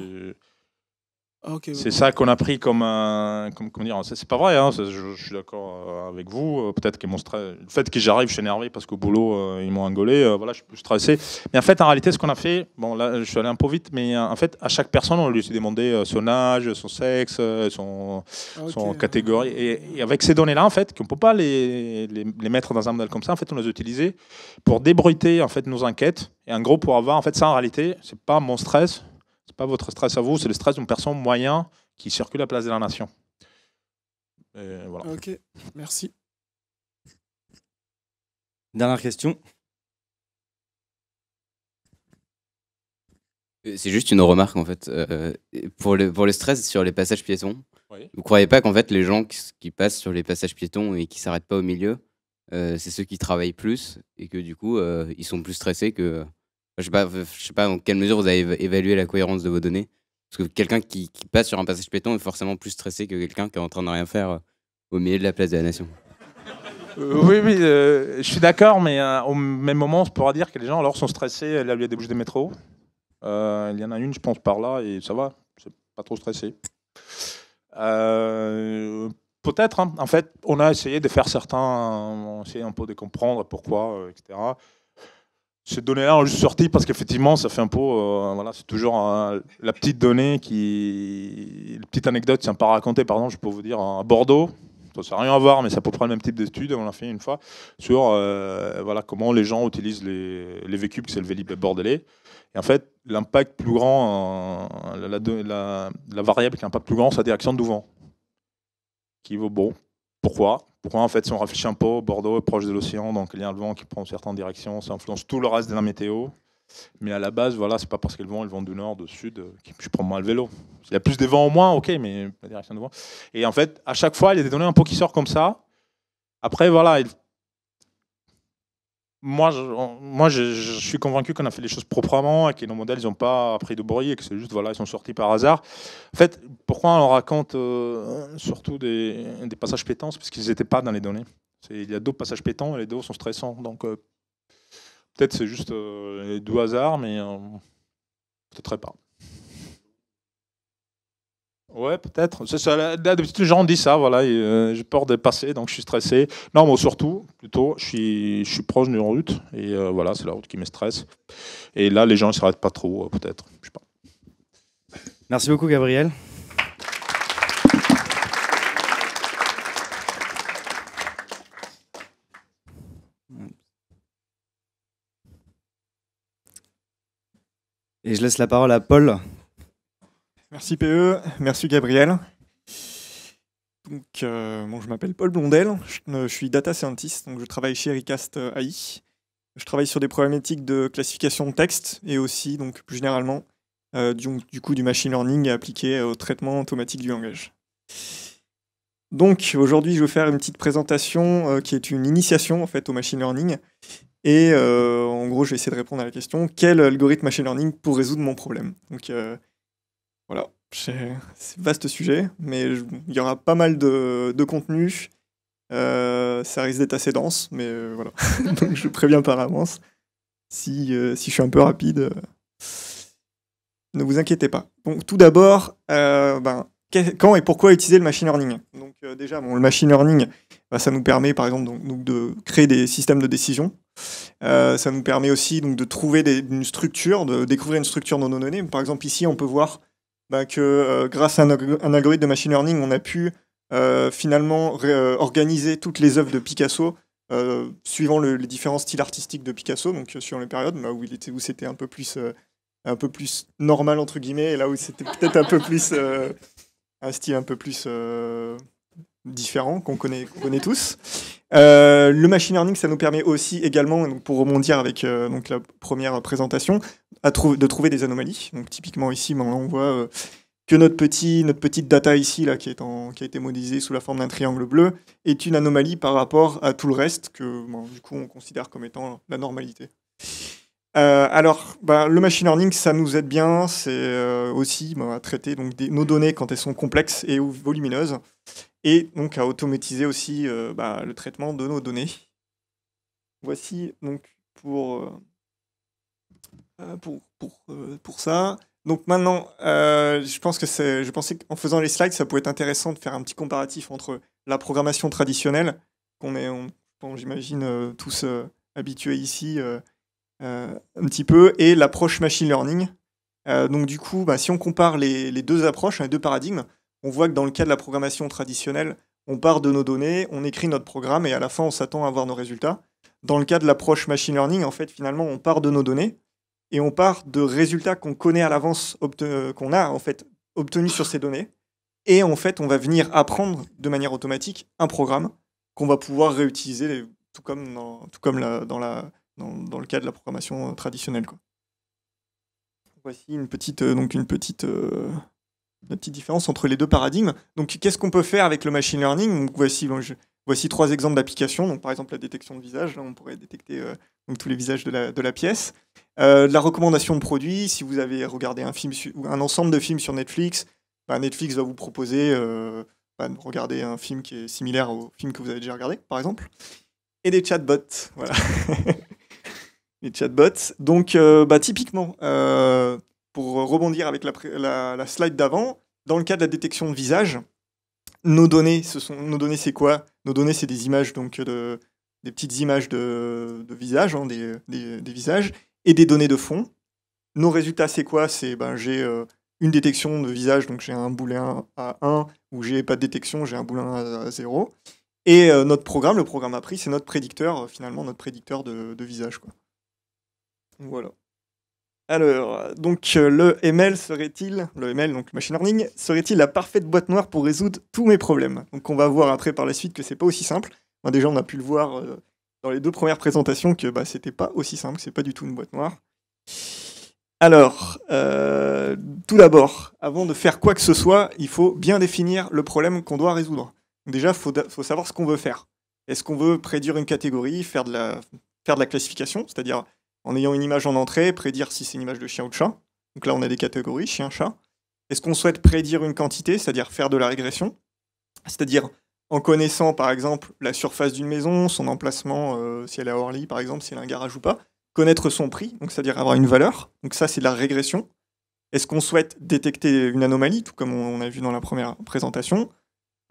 ah, c'est ça qu'on a pris comme, comment dire, c'est pas vrai, hein, je, suis d'accord euh, avec vous. Euh, peut-être que mon stress le fait que j'arrive, je suis énervé parce qu'au boulot, euh, ils m'ont engolé, voilà, je suis plus stressé. Mais en fait, en réalité, ce qu'on a fait, bon, là, je suis allé un peu vite, mais en fait, à chaque personne, on lui a demandé son âge, son sexe, son, ah, son catégorie. Et, avec ces données-là, en fait, qu'on ne peut pas les, les, mettre dans un modèle comme ça, en fait, on les a utilisées pour débrouiller en fait, nos enquêtes. Et en gros, pour avoir, en fait, ça, en réalité, c'est pas mon stress, pas votre stress à vous, c'est le stress d'une personne moyen qui circule à la place de la nation. Ok, merci. Dernière question. Euh, c'est juste une remarque en fait. Euh, pour, le, le stress sur les passages piétons, vous vous croyez pas qu'en fait les gens qui, passent sur les passages piétons et qui s'arrêtent pas au milieu, euh, c'est ceux qui travaillent plus et que du coup ils sont plus stressés que je sais pas, sais pas dans quelle mesure vous avez évalué la cohérence de vos données. Parce que quelqu'un qui, passe sur un passage piéton est forcément plus stressé que quelqu'un qui est en train de rien faire euh, au milieu de la place de la nation. Euh, oui, oui, euh, je suis d'accord, mais au même moment, on pourra dire que les gens alors sont stressés là, il y a des bouches des métros. il y en a une, je pense, par là, et ça va, c'est pas trop stressé. Peut-être, hein. en fait, on a essayé de faire certains, on a essayé un peu de comprendre pourquoi, etc. Ces données là on juste sorti parce qu'effectivement, ça fait un peu. voilà, c'est toujours euh, la petite donnée qui. La petite anecdote, c'est un pas pardon, je peux vous dire, à Bordeaux. Ça n'a rien à voir, mais ça à peu le même type d'étude, on l'a fait une fois, sur euh, voilà, comment les gens utilisent les, les que c'est le Vélib bordelais. Et en fait, l'impact plus grand, euh, la, la, variable qui a un impact plus grand, c'est la direction du vent. Qui vaut bon. Pourquoi pourquoi en fait, si on réfléchit un peu, Bordeaux est proche de l'océan, donc il y a un vent qui prend certaines directions, ça influence tout le reste de la météo. Mais à la base, voilà, c'est pas parce qu'ils vont, ils vent du nord, du sud, euh, qui je prends moins le vélo. Il y a plus de vent au moins, ok, mais la direction de vent. Et en fait, à chaque fois, il y a des données un peu qui sortent comme ça. Après, voilà, moi, je, moi, je, suis convaincu qu'on a fait les choses proprement et que nos modèles n'ont pas appris de bruit et que c'est juste, voilà, ils sont sortis par hasard. En fait, pourquoi on raconte euh, surtout des, passages pétants C'est parce qu'ils n'étaient pas dans les données. Il y a d'autres passages pétants et les deux sont stressants. Donc, euh, peut-être c'est juste euh, du hasard, mais peut-être pas. Ouais, peut-être. les gens disent ça. Voilà, euh, j'ai peur de passer, donc je suis stressé. Non, mais surtout, plutôt, je suis, je suis proche d'une route et euh, voilà, c'est la route qui me stresse. Et là, les gens ne s'arrêtent pas trop, euh, peut-être. Je sais pas. Merci beaucoup, Gabriel. Et je laisse la parole à Paul Merci PE, merci Gabriel. Donc, euh, je m'appelle Paul Blondel, je, suis data scientist, donc je travaille chez Recast euh, AI. Je travaille sur des problématiques de classification de texte et aussi, donc plus généralement, euh, du, coup, du machine learning appliqué au traitement automatique du langage. Donc aujourd'hui, je vais faire une petite présentation qui est une initiation en fait au machine learning. Et en gros, je vais essayer de répondre à la question quel algorithme machine learning pour résoudre mon problème. Donc voilà, c'est vaste sujet, mais il y aura pas mal de, de contenu. Euh, ça risque d'être assez dense, mais euh, voilà. Donc je préviens par avance. Si, euh, si je suis un peu rapide, ne vous inquiétez pas. Donc tout d'abord, ben, quand et pourquoi utiliser le machine learning Donc déjà, bon, le machine learning, bah, ça nous permet par exemple donc, de créer des systèmes de décision. ça nous permet aussi donc, de trouver une structure, de découvrir une structure dans nos données. Par exemple ici, on peut voir bah, que euh, grâce à un, algorithme de machine learning, on a pu euh, finalement euh, organiser toutes les œuvres de Picasso suivant les différents styles artistiques de Picasso, donc sur les périodes bah, où il était où c'était un peu plus un peu plus normal entre guillemets, et là où c'était peut-être un peu plus un style un peu plus différents qu'on connaît, connaît tous. Euh, le machine learning, ça nous permet aussi également, pour rebondir avec euh, donc la première présentation, à de trouver des anomalies. Donc typiquement ici, ben, on voit euh, que notre, petit, notre petite data ici, là, qui, a été modélisée sous la forme d'un triangle bleu, est une anomalie par rapport à tout le reste que ben, du coup on considère comme étant la normalité. alors, ben, le machine learning, ça nous aide bien, c'est aussi à traiter donc, nos données quand elles sont complexes et volumineuses et donc à automatiser aussi euh, bah, le traitement de nos données. Voici donc pour, euh, euh, pour, pour, ça. Donc maintenant, je, pense que je pensais qu'en faisant les slides, ça pouvait être intéressant de faire un petit comparatif entre la programmation traditionnelle, qu'on est, on, j'imagine, tous habitués ici un petit peu, et l'approche machine learning. donc du coup, bah, si on compare les, les deux approches, hein, les deux paradigmes, on voit que dans le cas de la programmation traditionnelle, on part de nos données, on écrit notre programme et à la fin, on s'attend à avoir nos résultats. Dans le cas de l'approche machine learning, en fait, finalement, on part de nos données et on part de résultats qu'on connaît à l'avance, euh, qu'on a en fait obtenus sur ces données. Et en fait, on va venir apprendre de manière automatique un programme qu'on va pouvoir réutiliser, tout comme dans, tout comme dans, la, dans, le cas de la programmation traditionnelle. Voici une petite, euh, donc une petite euh, la petite différence entre les deux paradigmes. Donc, qu'est-ce qu'on peut faire avec le machine learning voici, voici trois exemples d'applications. par exemple, la détection de visage. on pourrait détecter euh, tous les visages de la, pièce. Euh, la recommandation de produits. Si vous avez regardé un, film ou un ensemble de films sur Netflix, bah, Netflix va vous proposer euh, bah, de regarder un film qui est similaire au film que vous avez déjà regardé, par exemple. Et des chatbots. Voilà. les chatbots. Donc, bah, typiquement, pour euh, rebondir avec la, slide d'avant, dans le cas de la détection de visage, nos données, ce sont, nos données, c'est quoi Nos données, c'est des images, donc euh, de, des petites images de, visage, hein, des, visages, et des données de fond. Nos résultats, c'est quoi C'est ben, j'ai euh, une détection de visage, donc j'ai un boulin à 1, ou j'ai pas de détection, j'ai un boulin à 0. Et notre programme, le programme appris, c'est notre prédicteur, finalement, notre prédicteur de, visage. Quoi. Voilà. Alors, donc euh, le ML serait-il, le ML, donc machine learning, serait-il la parfaite boîte noire pour résoudre tous mes problèmes Donc on va voir après par la suite que c'est pas aussi simple. déjà on a pu le voir euh, dans les deux premières présentations que bah, c'était pas aussi simple, c'est pas du tout une boîte noire. Alors, euh, tout d'abord, avant de faire quoi que ce soit, il faut bien définir le problème qu'on doit résoudre. Déjà, il faut, savoir ce qu'on veut faire. Est-ce qu'on veut prédire une catégorie, faire de la, faire de la classification, c'est-à-dire en ayant une image en entrée, prédire si c'est une image de chien ou de chat. Donc là, on a des catégories, chien, chat. Est-ce qu'on souhaite prédire une quantité, c'est-à-dire faire de la régression C'est-à-dire en connaissant, par exemple, la surface d'une maison, son emplacement, euh, si elle est à Orly, par exemple, si elle a un garage ou pas, connaître son prix, donc c'est-à-dire avoir une valeur. Donc ça, c'est de la régression. Est-ce qu'on souhaite détecter une anomalie, tout comme on a vu dans la première présentation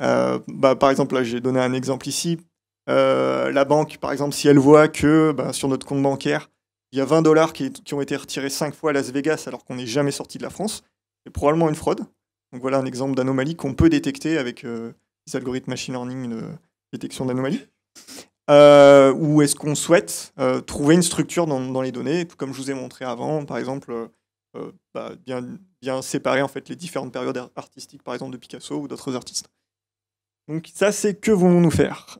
euh, bah, Par exemple, là, j'ai donné un exemple ici. Euh, la banque, par exemple, si elle voit que bah, sur notre compte bancaire, il y a 20 dollars qui, ont été retirés 5 fois à Las Vegas alors qu'on n'est jamais sorti de la France. C'est probablement une fraude. Donc voilà un exemple d'anomalie qu'on peut détecter avec des euh, les algorithmes machine learning une détection d'anomalie. Euh, ou est-ce qu'on souhaite euh, trouver une structure dans, les données, comme je vous ai montré avant, par exemple, bah, bien, bien, séparer en fait les différentes périodes artistiques, par exemple de Picasso ou d'autres artistes. Donc ça, c'est que voulons-nous faire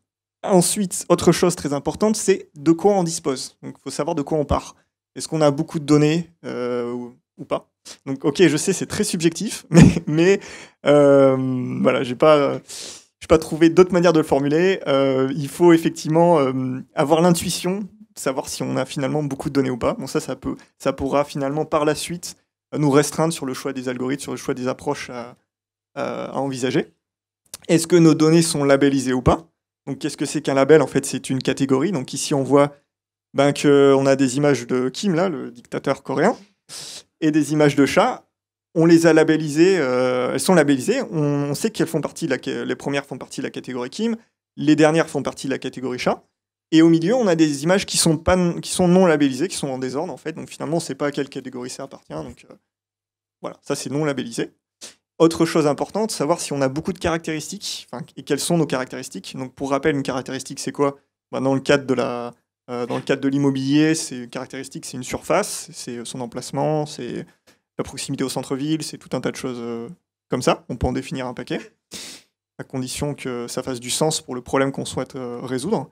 Ensuite, autre chose très importante, c'est de quoi on dispose. il faut savoir de quoi on part. Est-ce qu'on a beaucoup de données euh, ou, pas Donc, ok, je sais, c'est très subjectif, mais, je n'ai euh, voilà, j'ai pas, pas trouvé d'autre manière de le formuler. Euh, il faut effectivement avoir l'intuition, savoir si on a finalement beaucoup de données ou pas. Bon, ça, ça peut, ça pourra finalement par la suite nous restreindre sur le choix des algorithmes, sur le choix des approches à envisager. Est-ce que nos données sont labellisées ou pas donc qu'est-ce que c'est qu'un label En fait, c'est une catégorie. Donc ici, on voit ben, qu'on a des images de Kim, là, le dictateur coréen, et des images de chats. On les a labellisées, euh, elles sont labellisées. On, sait qu'elles font partie, les premières font partie de la catégorie Kim, les dernières font partie de la catégorie chat. Et au milieu, on a des images qui sont, qui sont non labellisées, qui sont en désordre en fait. Donc finalement, on ne sait pas à quelle catégorie ça appartient. Donc euh, voilà, ça c'est non labellisé. Autre chose importante, savoir si on a beaucoup de caractéristiques et quelles sont nos caractéristiques. Donc, pour rappel, une caractéristique, c'est quoi bah, Dans le cadre de la, euh, dans le cadre de l'immobilier, c'est caractéristique, c'est une surface, c'est son emplacement, c'est la proximité au centre-ville, c'est tout un tas de choses euh, comme ça. On peut en définir un paquet, à condition que ça fasse du sens pour le problème qu'on souhaite euh, résoudre.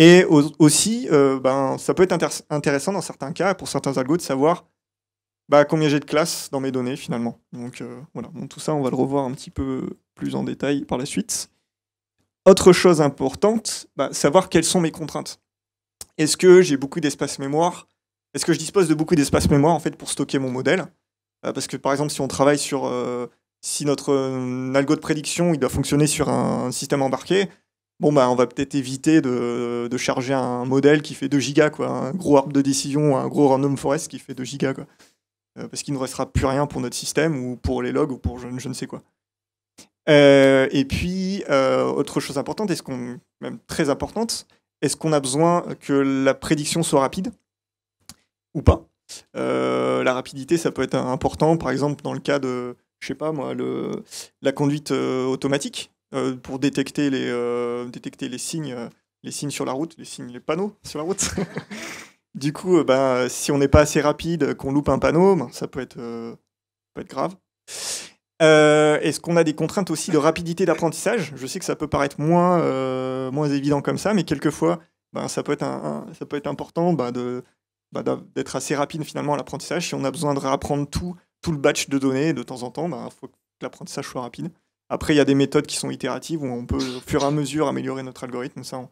Et aussi, ben, ça peut être intéressant dans certains cas, pour certains algos, de savoir bah, combien j'ai de classes dans mes données finalement. Donc euh, voilà, tout ça, on va le revoir un petit peu plus en détail par la suite. Autre chose importante, bah, savoir quelles sont mes contraintes. Est-ce que j'ai beaucoup d'espace mémoire Est-ce que je dispose de beaucoup d'espace mémoire en fait pour stocker mon modèle bah, Parce que par exemple, si on travaille sur, euh, si notre euh, algo de prédiction il doit fonctionner sur un, système embarqué, bon bah on va peut-être éviter de, charger un modèle qui fait 2 gigas quoi, un gros arbre de décision, un gros random forest qui fait 2 gigas quoi. Euh, parce qu'il ne restera plus rien pour notre système ou pour les logs ou pour je, ne sais quoi. Euh, et puis, euh, autre chose importante, est-ce qu'on, même très importante, est-ce qu'on a besoin que la prédiction soit rapide ou pas La rapidité, ça peut être important, par exemple, dans le cas de, je sais pas moi, la conduite automatique pour détecter les, détecter les signes. les signes sur la route, les signes, les panneaux sur la route. Du coup, euh, bah, si on n'est pas assez rapide, euh, qu'on loupe un panneau, ben, ça peut être, euh, être grave. Est-ce qu'on a des contraintes aussi de rapidité d'apprentissage Je sais que ça peut paraître moins, moins évident comme ça, mais quelquefois, ben, ça, peut être ça peut être important ben, ben, d'être assez rapide finalement à l'apprentissage. Si on a besoin de réapprendre tout, tout le batch de données de temps en temps, il faut que l'apprentissage soit rapide. Après, il y a des méthodes qui sont itératives où on peut au fur et à mesure améliorer notre algorithme. Ça, on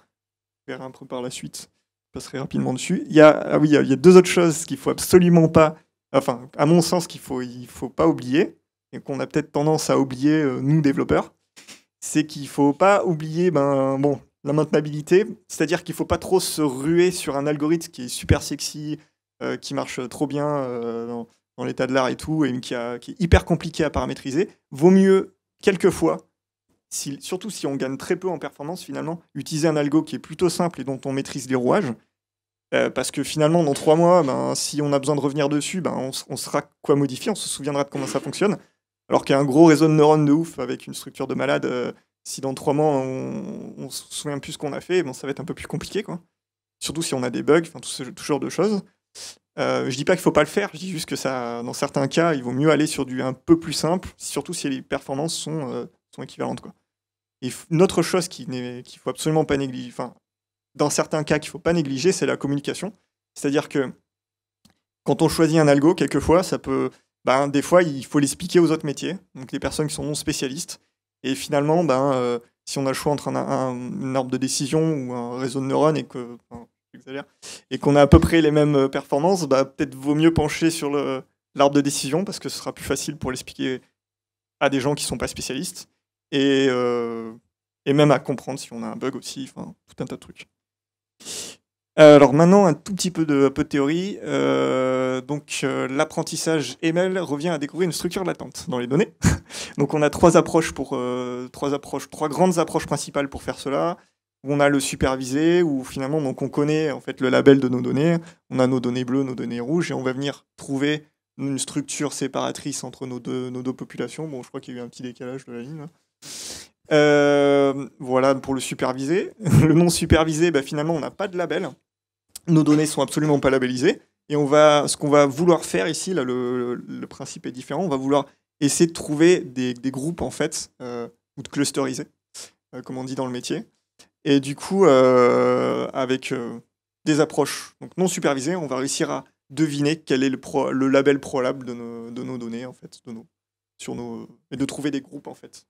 verra un peu par la suite passerai rapidement dessus. Il y a, ah oui, il y a, deux autres choses qu'il faut absolument pas, enfin, à mon sens, qu'il faut, il faut pas oublier et qu'on a peut-être tendance à oublier euh, nous développeurs, c'est qu'il faut pas oublier, ben bon, la maintenabilité, c'est-à-dire qu'il faut pas trop se ruer sur un algorithme qui est super sexy, euh, qui marche trop bien euh, dans, l'état de l'art et tout, et qui, qui est hyper compliqué à paramétriser. Vaut mieux quelquefois si, surtout si on gagne très peu en performance finalement, utiliser un algo qui est plutôt simple et dont on maîtrise les rouages, euh, parce que finalement, dans trois mois, ben, si on a besoin de revenir dessus, ben, on, on saura quoi modifier, on se souviendra de comment ça fonctionne. Alors qu'un gros réseau de neurones de ouf avec une structure de malade, euh, si dans trois mois on, on se souvient plus ce qu'on a fait, bon, ça va être un peu plus compliqué. Quoi. Surtout si on a des bugs, enfin, tout ce, genre de choses. Euh, je dis pas qu'il faut pas le faire, je dis juste que ça, dans certains cas, il vaut mieux aller sur du un peu plus simple, surtout si les performances sont, euh, sont équivalentes. Quoi. Et une autre chose qu'il ne faut absolument pas négliger, enfin, dans certains cas qu'il ne faut pas négliger, c'est la communication. C'est-à-dire que quand on choisit un algo, quelquefois, ça peut, ben, des fois, il faut l'expliquer aux autres métiers, donc les personnes qui sont non spécialistes. Et finalement, ben, euh, si on a le choix entre un, arbre de décision ou un réseau de neurones et que et qu'on a à peu près les mêmes euh, performances, bah, peut-être vaut mieux pencher sur l'arbre de décision parce que ce sera plus facile pour l'expliquer à des gens qui ne sont pas spécialistes et, euh, et même à comprendre si on a un bug aussi, enfin, tout un tas de trucs. Alors maintenant, un tout petit peu de, peu théorie. Euh, donc euh, l'apprentissage ML revient à découvrir une structure latente dans les données. donc on a trois approches pour euh, trois approches, trois grandes approches principales pour faire cela. On a le supervisé où finalement donc on connaît en fait le label de nos données. On a nos données bleues, nos données rouges et on va venir trouver une structure séparatrice entre nos deux, nos deux populations. Bon, je crois qu'il y a eu un petit décalage de la ligne. Hein. Euh, voilà pour le supervisé. le non supervisé, bah, finalement, on n'a pas de label. Nos données sont absolument pas labellisées. Et on va, ce qu'on va vouloir faire ici, là, le, principe est différent. On va vouloir essayer de trouver des, groupes, en fait, euh, ou de clusteriser, euh, comme on dit dans le métier. Et du coup, avec des approches non supervisées, on va réussir à deviner quel est le, label probable de nos, de nos données, en fait, de nos, sur nos, et de trouver des groupes, en fait,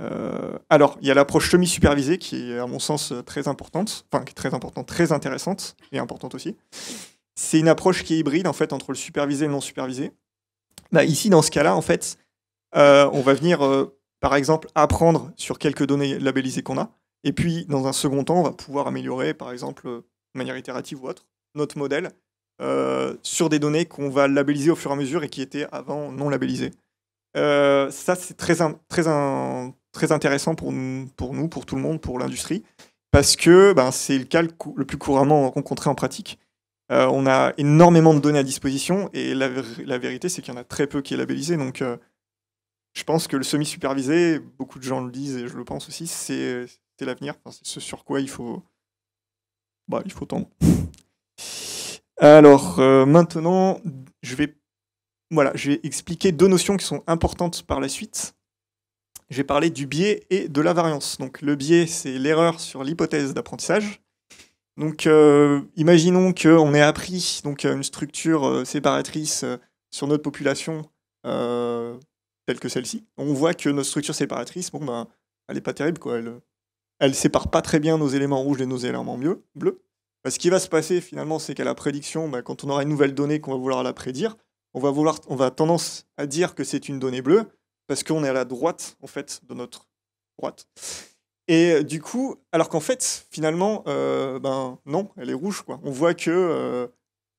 euh, alors, il y a l'approche semi-supervisée qui est, à mon sens, euh, très importante, enfin, qui est très importante, très intéressante et importante aussi. C'est une approche qui est hybride, en fait, entre le supervisé et le non-supervisé. Bah, ici, dans ce cas-là, en fait, euh, on va venir, par exemple, apprendre sur quelques données labellisées qu'on a. Et puis, dans un second temps, on va pouvoir améliorer, par exemple, de manière itérative ou autre, notre modèle sur des données qu'on va labelliser au fur et à mesure et qui étaient avant non labellisées. ça, c'est très, très, très intéressant pour, pour nous, pour tout le monde, pour l'industrie, parce que ben, c'est le cas le, plus couramment rencontré en pratique. Euh, on a énormément de données à disposition et la, vérité, c'est qu'il y en a très peu qui est labellisé. Donc, euh, je pense que le semi-supervisé, beaucoup de gens le disent et je le pense aussi, c'est l'avenir. c'est ce sur quoi il faut, bah, il faut tendre. Alors, euh, maintenant, je vais, voilà, je vais expliquer deux notions qui sont importantes par la suite j'ai parlé du biais et de la variance. Donc le biais, c'est l'erreur sur l'hypothèse d'apprentissage. Donc euh, imaginons qu'on ait appris donc, euh, une structure euh, séparatrice euh, sur notre population telle que celle-ci. On voit que notre structure séparatrice, bon, ben, elle n'est pas terrible. Quoi. Elle ne sépare pas très bien nos éléments rouges et nos éléments bleus. Bah, ce qui va se passer finalement, c'est qu'à la prédiction, bah, quand on aura une nouvelle donnée qu'on va vouloir la prédire, on va, vouloir, on va tendance à dire que c'est une donnée bleue parce qu'on est à la droite, en fait, de notre droite. Et euh, du coup, alors qu'en fait, finalement, euh, ben non, elle est rouge, quoi. On voit que euh,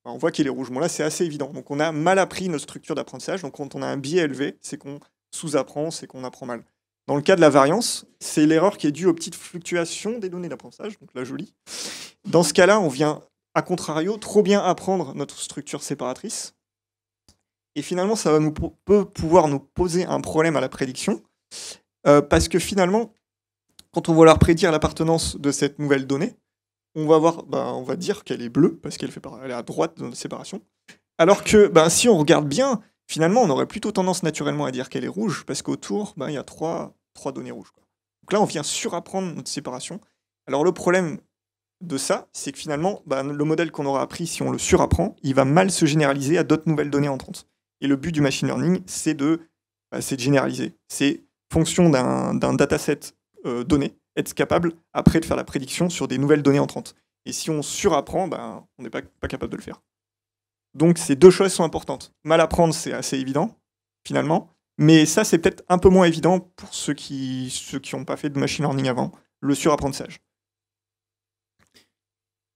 ben, on voit qu'il est rouge. Bon là, c'est assez évident. Donc on a mal appris notre structure d'apprentissage. Donc quand on a un biais élevé, c'est qu'on sous-apprend, c'est qu'on apprend mal. Dans le cas de la variance, c'est l'erreur qui est due aux petites fluctuations des données d'apprentissage, donc la jolie. Dans ce cas-là, on vient, à contrario, trop bien apprendre notre structure séparatrice, et finalement, ça va nous, peut pouvoir nous poser un problème à la prédiction, euh, parce que finalement, quand on va leur prédire l'appartenance de cette nouvelle donnée, on va, voir, ben, on va dire qu'elle est bleue, parce qu'elle fait, elle est à droite de notre séparation. Alors que ben, si on regarde bien, finalement, on aurait plutôt tendance naturellement à dire qu'elle est rouge, parce qu'autour, ben, il y a trois, trois données rouges. Donc là, on vient surapprendre notre séparation. Alors le problème de ça, c'est que finalement, ben, le modèle qu'on aura appris, si on le surapprend, il va mal se généraliser à d'autres nouvelles données entrantes. Et le but du machine learning, c'est de, bah, généraliser. C'est fonction d'un dataset euh, donné, être capable après de faire la prédiction sur des nouvelles données entrantes. Et si on surapprend, bah, on n'est pas, pas capable de le faire. Donc ces deux choses sont importantes. Mal apprendre, c'est assez évident, finalement. Mais ça, c'est peut-être un peu moins évident pour ceux qui n'ont ceux qui pas fait de machine learning avant, le surapprentissage.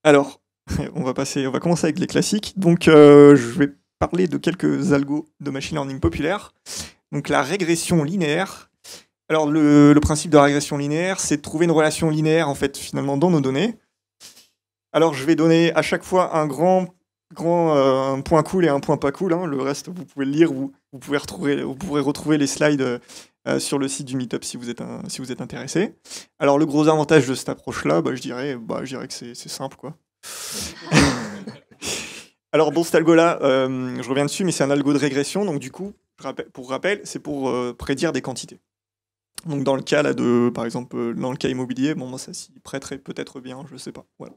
Alors, on va, passer, on va commencer avec les classiques. Donc, euh, je vais parler de quelques algos de machine learning populaire. Donc la régression linéaire. Alors le, principe de la régression linéaire, c'est de trouver une relation linéaire en fait finalement dans nos données. Alors je vais donner à chaque fois un grand, grand euh, un point cool et un point pas cool. Hein. Le reste vous pouvez le lire ou vous pouvez retrouver, vous pourrez retrouver les slides euh, euh, sur le site du Meetup si vous êtes si vous êtes intéressé. Alors le gros avantage de cette approche là, bah, je dirais, bah, je dirais que c'est simple quoi. Alors bon, cet algo-là, euh, je reviens dessus, mais c'est un algo de régression. Donc du coup, pour rappel, c'est pour euh, prédire des quantités. Donc dans le cas là de, par exemple, euh, dans le cas immobilier, bon, moi, ça s'y prêterait peut-être bien, je sais pas. Voilà,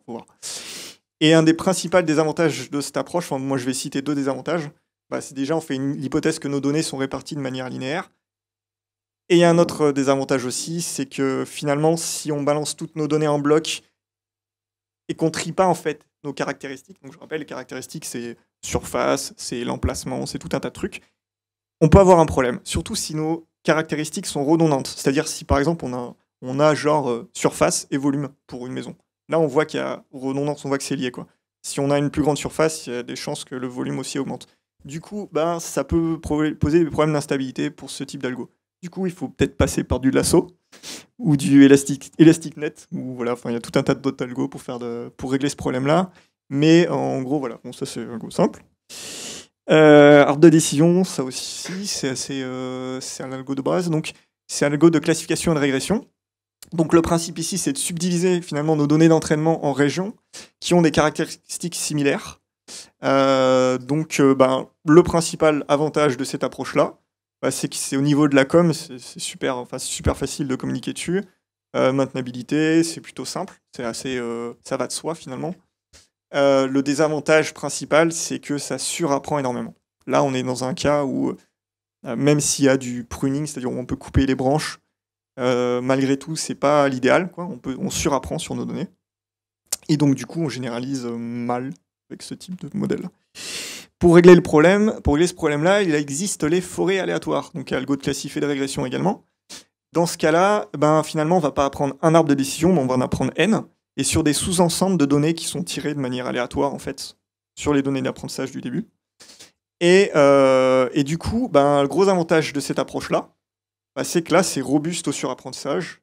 Et un des principaux désavantages de cette approche, moi je vais citer deux désavantages, bah, c'est déjà on fait l'hypothèse que nos données sont réparties de manière linéaire. Et il y a un autre désavantage aussi, c'est que finalement, si on balance toutes nos données en bloc et qu'on trie pas en fait nos caractéristiques. Donc je rappelle, les caractéristiques, c'est surface, c'est l'emplacement, c'est tout un tas de trucs. On peut avoir un problème, surtout si nos caractéristiques sont redondantes. C'est-à-dire si par exemple on a, on a genre euh, surface et volume pour une maison. Là, on voit qu'il y a redondance, on voit que c'est lié. Quoi. Si on a une plus grande surface, il y a des chances que le volume aussi augmente. Du coup, ben, ça peut poser des problèmes d'instabilité pour ce type d'algo. Du coup, il faut peut-être passer par du lasso, ou du Elastic, net ou voilà, enfin il y a tout un tas d'autres algos pour, faire de, pour régler ce problème-là. Mais en gros, voilà, bon, ça c'est un gros simple. Euh, arbre de décision, ça aussi, c'est assez, euh, c'est un algo de base. Donc c'est un algo de classification et de régression. Donc le principe ici, c'est de subdiviser finalement nos données d'entraînement en régions qui ont des caractéristiques similaires. Euh, donc euh, ben, le principal avantage de cette approche-là, bah, c'est au niveau de la com, c'est super, enfin, super facile de communiquer dessus. Euh, maintenabilité, c'est plutôt simple, c'est assez, euh, ça va de soi finalement. Euh, le désavantage principal, c'est que ça surapprend énormément. Là, on est dans un cas où, même s'il y a du pruning, c'est-à-dire où on peut couper les branches, malgré tout, c'est pas l'idéal. On, peut, on surapprend sur nos données. Et donc, du coup, on généralise mal avec ce type de modèle. Pour régler le problème, pour régler ce problème-là, il existe les forêts aléatoires, donc algo de classifier de régression également. Dans ce cas-là, ben, finalement, on ne va pas apprendre un arbre de décision, mais on va en apprendre n, et sur des sous-ensembles de données qui sont tirées de manière aléatoire, en fait, sur les données d'apprentissage du début. Et, euh, du coup, ben, le gros avantage de cette approche-là, ben, c'est que là, c'est robuste au surapprentissage.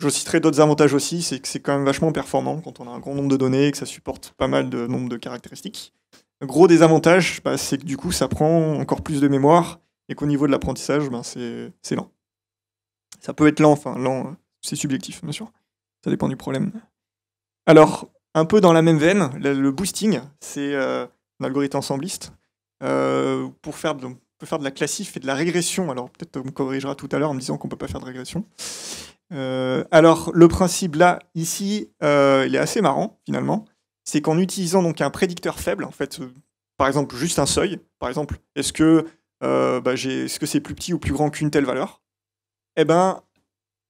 Je citerai d'autres avantages aussi, c'est que c'est quand même vachement performant quand on a un grand nombre de données et que ça supporte pas mal de nombre de caractéristiques. Gros désavantage, bah, c'est que du coup, ça prend encore plus de mémoire et qu'au niveau de l'apprentissage, ben, c'est lent. Ça peut être lent, enfin, lent, c'est subjectif, bien sûr. Ça dépend du problème. Alors, un peu dans la même veine, le boosting, c'est euh, un algorithme ensembliste. Euh, pour faire de, on peut faire de la classif et de la régression. Alors, peut-être on me corrigera tout à l'heure en me disant qu'on ne peut pas faire de régression. Euh, alors, le principe là, ici, il est assez marrant, finalement c'est qu'en utilisant donc un prédicteur faible, en fait, euh, par exemple juste un seuil, par exemple, est-ce que euh, bah, ce que c'est plus petit ou plus grand qu'une telle valeur Eh ben,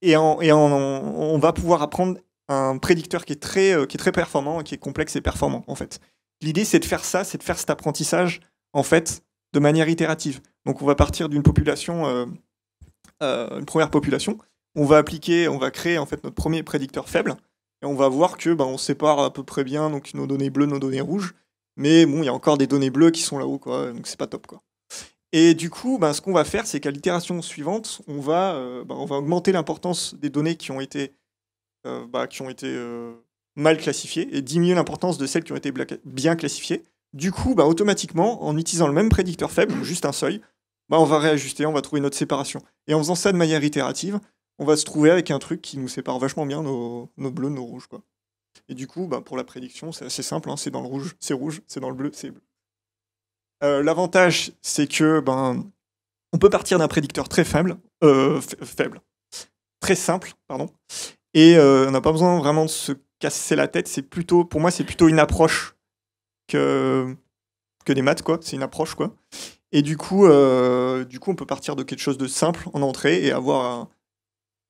et, on va pouvoir apprendre un prédicteur qui est très euh, qui est très performant qui est complexe et performant en fait. L'idée c'est de faire ça, c'est de faire cet apprentissage en fait de manière itérative. Donc on va partir d'une population, une première population, on va appliquer, on va créer en fait notre premier prédicteur faible. Et on va voir que ben, on sépare à peu près bien donc nos données bleues, nos données rouges. Mais bon, il y a encore des données bleues qui sont là-haut, quoi. Donc c'est pas top, quoi. Et du coup, ben, ce qu'on va faire, c'est qu'à l'itération suivante, on va, euh, ben, on va augmenter l'importance des données qui ont été, euh, qui ont été euh, mal classifiées et diminuer l'importance de celles qui ont été bien classifiées. Du coup, automatiquement, en utilisant le même prédicteur faible, juste un seuil, on va réajuster, on va trouver notre séparation. Et en faisant ça de manière itérative, on va se trouver avec un truc qui nous sépare vachement bien nos, bleus, nos rouges. Quoi. Et du coup, bah, pour la prédiction, c'est assez simple, hein, c'est dans le rouge, c'est rouge, c'est dans le bleu, c'est bleu. Euh, l'avantage, c'est que ben, on peut partir d'un prédicteur très faible, euh, faible, très simple, pardon, et euh, on n'a pas besoin vraiment de se casser la tête. C'est plutôt, pour moi, c'est plutôt une approche que que des maths, quoi. C'est une approche, quoi. Et du coup, du coup, on peut partir de quelque chose de simple en entrée et avoir un,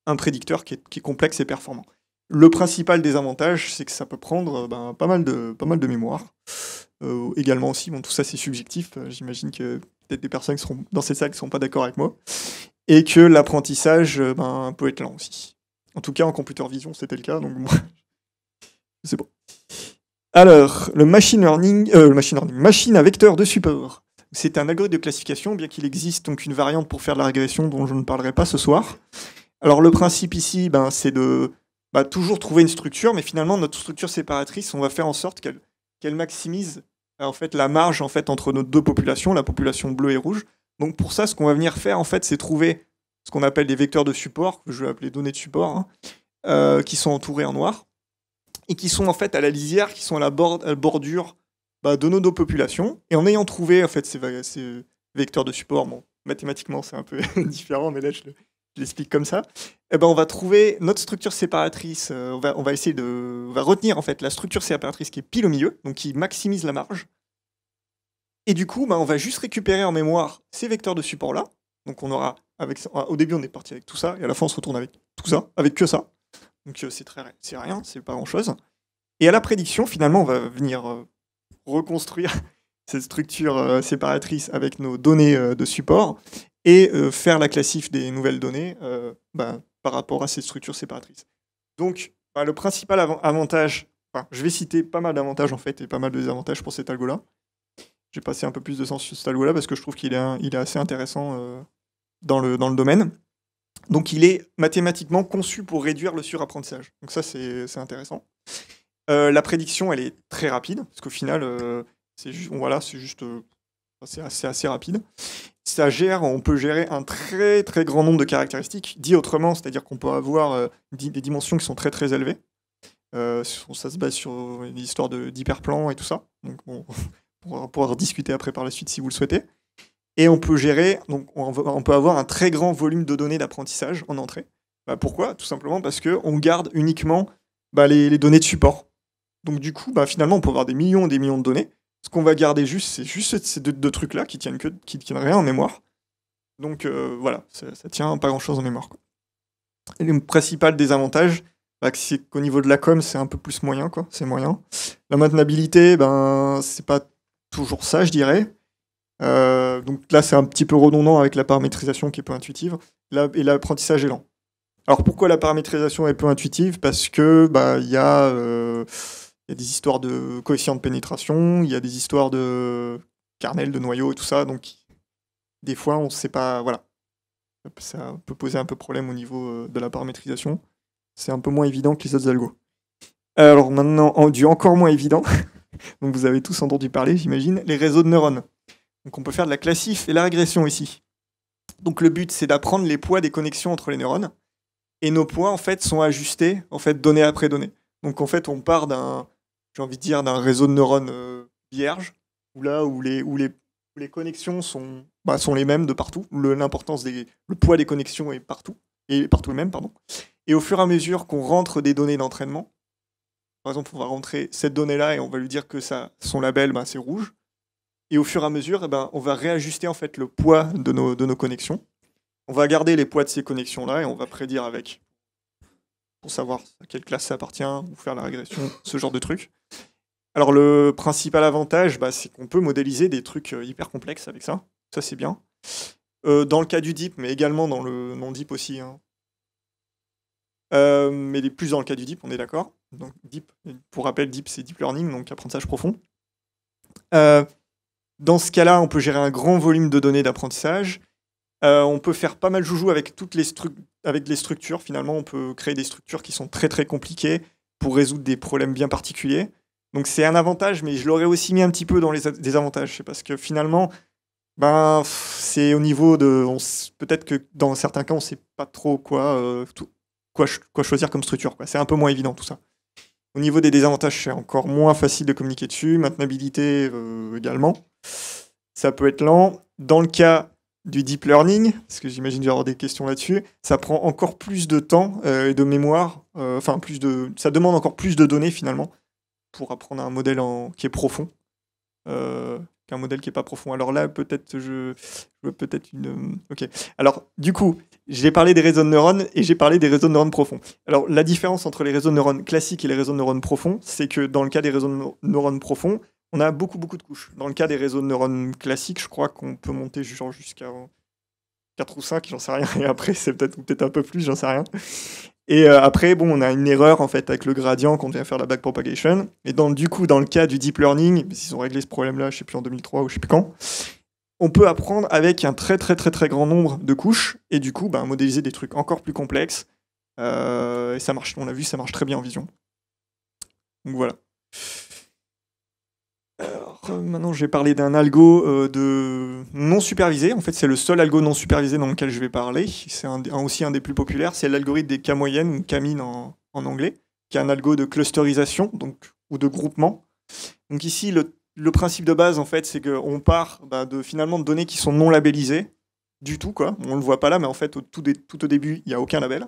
un prédicteur qui est, complexe et performant. Le principal désavantage, c'est que ça peut prendre euh, ben, pas, mal de, pas mal de mémoire. Euh, également aussi, bon, tout ça c'est subjectif. Euh, j'imagine que peut-être des personnes qui seront dans cette salle ne sont pas d'accord avec moi. Et que l'apprentissage ben, peut être lent aussi. En tout cas, en computer vision, c'était le cas. Donc, moi, c'est bon. Alors, le machine learning, machine learning, machine à vecteur de support. C'est un algorithme de classification, bien qu'il existe donc une variante pour faire de la régression dont je ne parlerai pas ce soir. Alors le principe ici, ben, c'est de bah, toujours trouver une structure, mais finalement notre structure séparatrice, on va faire en sorte qu'elle maximise en fait la marge en fait entre nos deux populations, la population bleue et rouge. Donc pour ça, ce qu'on va venir faire en fait, c'est trouver ce qu'on appelle des vecteurs de support, que je vais appeler données de support, hein, euh, qui sont entourés en noir et qui sont en fait à la lisière, qui sont à la, bordure bah, de nos deux populations. Et en ayant trouvé en fait ces, vecteurs de support, bon, mathématiquement c'est un peu différent, mais là je le, je l'explique comme ça, eh ben on va trouver notre structure séparatrice, euh, on, va, essayer de va retenir en fait la structure séparatrice qui est pile au milieu, donc qui maximise la marge. Et du coup, ben, on va juste récupérer en mémoire ces vecteurs de support-là. Donc on aura, avec, au début on est parti avec tout ça, et à la fin on se retourne avec tout ça, avec que ça. Donc euh, c'est très rien, c'est pas grand-chose. Et à la prédiction, finalement, on va venir euh, reconstruire cette structure séparatrice avec nos données de support et euh, faire la classif des nouvelles données euh, ben, par rapport à ces structures séparatrices. Donc, ben, le principal avantage, je vais citer pas mal d'avantages en fait et pas mal de désavantages pour cet algo-là. J'ai passé un peu plus de sens sur cet algo-là parce que je trouve qu'il est, est assez intéressant euh, dans, le, domaine. Donc, il est mathématiquement conçu pour réduire le surapprentissage. Donc, ça, c'est intéressant. la prédiction, elle est très rapide parce qu'au final, c'est voilà, juste c'est assez, rapide. Ça gère, on peut gérer un très très grand nombre de caractéristiques. Dit autrement, c'est-à-dire qu'on peut avoir euh, des dimensions qui sont très très élevées. Euh, ça se base sur une histoire d'hyperplan et tout ça. Donc on pourra pouvoir discuter après par la suite si vous le souhaitez. Et on peut gérer, donc on peut avoir un très grand volume de données d'apprentissage en entrée. Bah, pourquoi Tout simplement parce qu'on garde uniquement bah, les, données de support. Donc du coup, bah, finalement, on peut avoir des millions et des millions de données. Ce qu'on va garder juste, c'est juste ces deux, trucs-là qui tiennent qui tiennent rien en mémoire. Donc euh, voilà, ça, ça, tient pas grand-chose en mémoire. Et le principal désavantage, bah, c'est qu'au niveau de la com, c'est un peu plus moyen, quoi. C'est moyen. La maintenabilité, ben c'est pas toujours ça, je dirais. Euh, donc là, c'est un petit peu redondant avec la paramétrisation qui est peu intuitive. Là, et l'apprentissage est lent. Alors pourquoi la paramétrisation est peu intuitive Parce que bah il y a euh, il y a des histoires de coefficient de pénétration, il y a des histoires de carnel, de noyau et tout ça. Donc, des fois, on ne sait pas. Voilà. Ça peut poser un peu problème au niveau euh, de la paramétrisation. C'est un peu moins évident que les autres algos. Alors, maintenant, du encore moins évident, donc vous avez tous entendu parler, j'imagine, les réseaux de neurones. Donc, on peut faire de la classif et la régression ici. Donc, le but, c'est d'apprendre les poids des connexions entre les neurones. Et nos poids, en fait, sont ajustés, en fait, donnée après donnée. Donc, en fait, on part d'un j'ai envie de dire, d'un réseau de neurones euh, vierge, où là, où les, où les, connexions sont, bah, sont les mêmes de partout, l'importance des, le poids des connexions est partout, et partout le même, pardon. Et au fur et à mesure qu'on rentre des données d'entraînement, par exemple, on va rentrer cette donnée-là et on va lui dire que ça, son label, ben, c'est rouge. Et au fur et à mesure, eh ben, on va réajuster en fait le poids de nos, de nos connexions. On va garder les poids de ces connexions-là et on va prédire avec savoir à quelle classe ça appartient, ou faire la régression, ce genre de truc. Alors le principal avantage, bah, c'est qu'on peut modéliser des trucs euh, hyper complexes avec ça. Ça c'est bien. Euh, dans le cas du deep, mais également dans le non-deep aussi. Hein. Euh, mais plus dans le cas du deep, on est d'accord. Donc deep, pour rappel, deep c'est deep learning, donc apprentissage profond. dans ce cas-là, on peut gérer un grand volume de données d'apprentissage. on peut faire pas mal joujou avec toutes les, avec les structures, finalement, on peut créer des structures qui sont très très compliquées pour résoudre des problèmes bien particuliers. Donc c'est un avantage, mais je l'aurais aussi mis un petit peu dans les désavantages. Parce que finalement, ben, c'est au niveau de. Peut-être que dans certains cas, on ne sait pas trop quoi, euh, quoi, choisir comme structure. C'est un peu moins évident tout ça. Au niveau des désavantages, c'est encore moins facile de communiquer dessus. Maintenabilité euh, également. Ça peut être lent. Dans le cas du deep learning, parce que j'imagine qu'il y des questions là-dessus, ça prend encore plus de temps euh, et de mémoire, euh, enfin plus de, ça demande encore plus de données finalement pour apprendre un modèle en, qui est profond euh, qu'un modèle qui est pas profond. Alors là, peut-être je, je peut-être une, ok. Alors du coup, j'ai parlé des réseaux de neurones et j'ai parlé des réseaux de neurones profonds. Alors la différence entre les réseaux de neurones classiques et les réseaux de neurones profonds, c'est que dans le cas des réseaux de neurones profonds, on a beaucoup, beaucoup de couches. Dans le cas des réseaux de neurones classiques, je crois qu'on peut monter jusqu'à 4 ou 5, j'en sais rien. Et après, c'est peut-être peut un peu plus, j'en sais rien. Et euh, après, bon, on a une erreur en fait avec le gradient quand on vient faire la backpropagation. Et du coup, dans le cas du deep learning, ils ont réglé ce problème-là, je sais plus en 2003 ou je sais plus quand, on peut apprendre avec un très très très très grand nombre de couches et du coup, ben, modéliser des trucs encore plus complexes. Euh, et ça marche, on l'a vu, ça marche très bien en vision. Donc voilà. Alors, euh, maintenant, je vais parler d'un algo euh, de non supervisé. En fait, c'est le seul algo non supervisé dans lequel je vais parler. C'est aussi un des plus populaires. C'est l'algorithme des K-moyennes ou K-min en, anglais, qui est un algo de clusterisation donc, ou de groupement. Donc ici, le, principe de base, en fait, c'est qu'on part bah, de finalement de données qui sont non labellisées du tout. Quoi. On ne le voit pas là, mais en fait, tout, tout au début, il n'y a aucun label.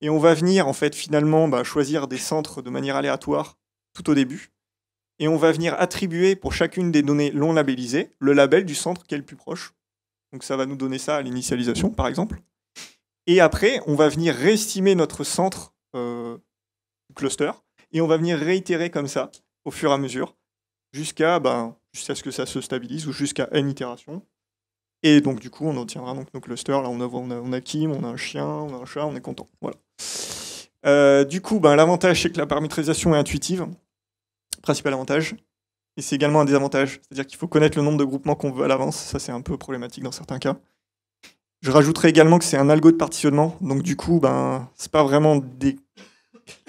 Et on va venir, en fait, finalement, bah, choisir des centres de manière aléatoire tout au début et on va venir attribuer pour chacune des données non labellisées le label du centre qui est le plus proche. Donc ça va nous donner ça à l'initialisation, par exemple. Et après, on va venir réestimer notre centre euh, cluster, et on va venir réitérer comme ça, au fur et à mesure, jusqu'à ben, jusqu'à ce que ça se stabilise, ou jusqu'à n itération. Et donc du coup, on obtiendra donc nos clusters. Là, on a, on a, on a Kim, on a un chien, on a un chat, on est content. Voilà. Euh, du coup, ben, l'avantage, c'est que la paramétrisation est intuitive principal avantage. Et c'est également un désavantage, c'est-à-dire qu'il faut connaître le nombre de groupements qu'on veut à l'avance, ça c'est un peu problématique dans certains cas. Je rajouterai également que c'est un algo de partitionnement, donc du coup, ben, c'est pas vraiment des...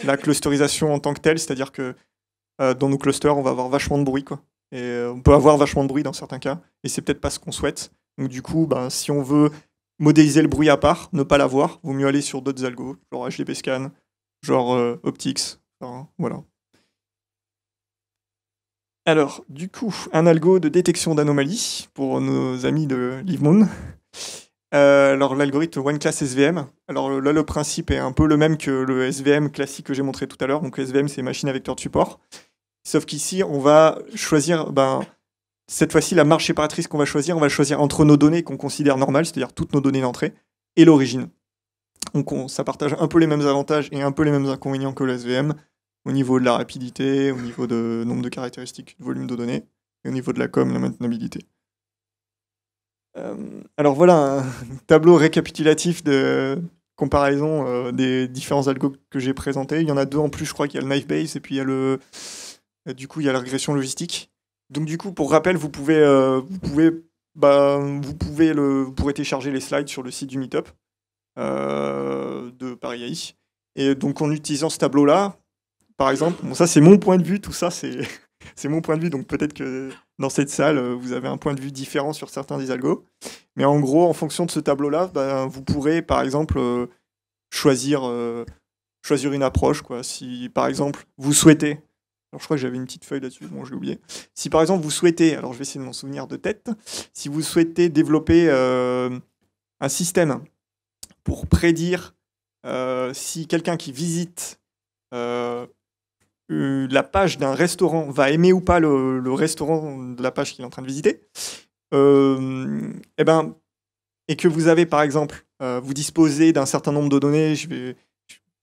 la clusterisation en tant que telle, c'est-à-dire que euh, dans nos clusters, on va avoir vachement de bruit, quoi. Et euh, on peut avoir vachement de bruit dans certains cas, et c'est peut-être pas ce qu'on souhaite. Donc du coup, ben, si on veut modéliser le bruit à part, ne pas l'avoir, vaut mieux aller sur d'autres algos, genre scan, genre euh, Optics, voilà. Alors, du coup, un algo de détection d'anomalies pour nos amis de LiveMoon. Euh, alors, l'algorithme OneClass SVM. Alors là, le principe est un peu le même que le SVM classique que j'ai montré tout à l'heure. Donc, SVM, c'est machine à vecteur de support. Sauf qu'ici, on va choisir, ben, cette fois-ci, la marche séparatrice qu'on va choisir, on va choisir entre nos données qu'on considère normales, c'est-à-dire toutes nos données d'entrée, et l'origine. Donc, ça partage un peu les mêmes avantages et un peu les mêmes inconvénients que le SVM au niveau de la rapidité, au niveau de nombre de caractéristiques, de volume de données, et au niveau de la com, la maintenabilité. Euh, alors voilà un tableau récapitulatif de comparaison euh, des différents algos que j'ai présentés. Il y en a deux en plus, je crois qu'il y a le knife base et puis il y a le euh, du coup il y a la régression logistique. Donc du coup pour rappel, vous pouvez vous pouvez bah, vous pouvez le vous pourrez télécharger les slides sur le site du Meetup de Paris AI. Et donc en utilisant ce tableau là, par exemple. Bon, ça, c'est mon point de vue. Tout ça, c'est c'est mon point de vue. Donc peut-être que dans cette salle, euh, vous avez un point de vue différent sur certains des algos. Mais en gros, en fonction de ce tableau-là, ben, vous pourrez, par exemple, euh, choisir, euh, choisir une approche. Quoi. Si, par exemple, vous souhaitez... Alors je crois que j'avais une petite feuille là-dessus, bon, je l'ai oublié. Si, par exemple, vous souhaitez... Alors je vais essayer de m'en souvenir de tête. Si vous souhaitez développer un système pour prédire si quelqu'un qui visite euh, la page d'un restaurant va aimer ou pas le, restaurant de la page qu'il est en train de visiter, et, euh, eh ben, et que vous avez par exemple, euh, vous disposez d'un certain nombre de données, je vais,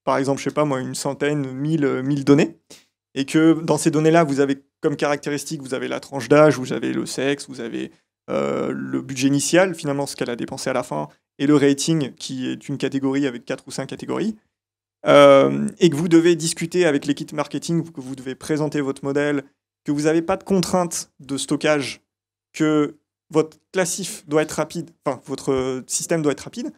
par exemple, je sais pas moi, une centaine, mille, mille données, et que dans ces données-là, vous avez comme caractéristique, vous avez la tranche d'âge, vous avez le sexe, vous avez le budget initial, finalement ce qu'elle a dépensé à la fin, et le rating qui est une catégorie avec quatre ou cinq catégories. Euh, et que vous devez discuter avec l'équipe marketing, que vous devez présenter votre modèle, que vous n'avez pas de contraintes de stockage, que votre classif doit être rapide, enfin votre système doit être rapide,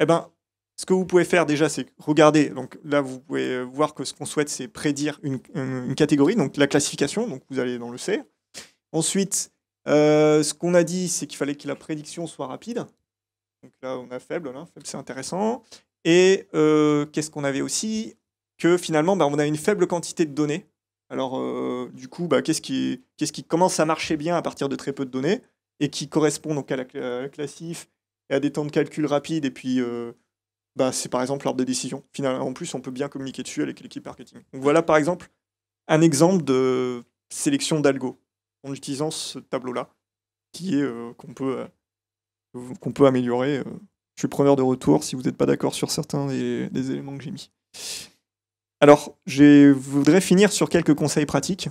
eh ben, ce que vous pouvez faire déjà, c'est regarder. Donc là, vous pouvez voir que ce qu'on souhaite, c'est prédire une, catégorie, donc la classification. Donc vous allez dans le C. Ensuite, euh, ce qu'on a dit, c'est qu'il fallait que la prédiction soit rapide. Donc là, on a faible, là, faible, c'est intéressant. Et euh, qu'est-ce qu'on avait aussi Que finalement, bah, on a une faible quantité de données. Alors, euh, du coup, bah, qu'est-ce qui, commence à marcher bien à partir de très peu de données et qui correspond donc à la, classif et à des temps de calcul rapides Et puis, euh, bah, c'est par exemple l'ordre de décisions. Finalement, en plus, on peut bien communiquer dessus avec l'équipe marketing. voilà par exemple un exemple de sélection d'algo en utilisant ce tableau-là, qui est qu'on peut qu'on peut améliorer je suis preneur de retour si vous n'êtes pas d'accord sur certains des, éléments que j'ai mis. Alors, je voudrais finir sur quelques conseils pratiques.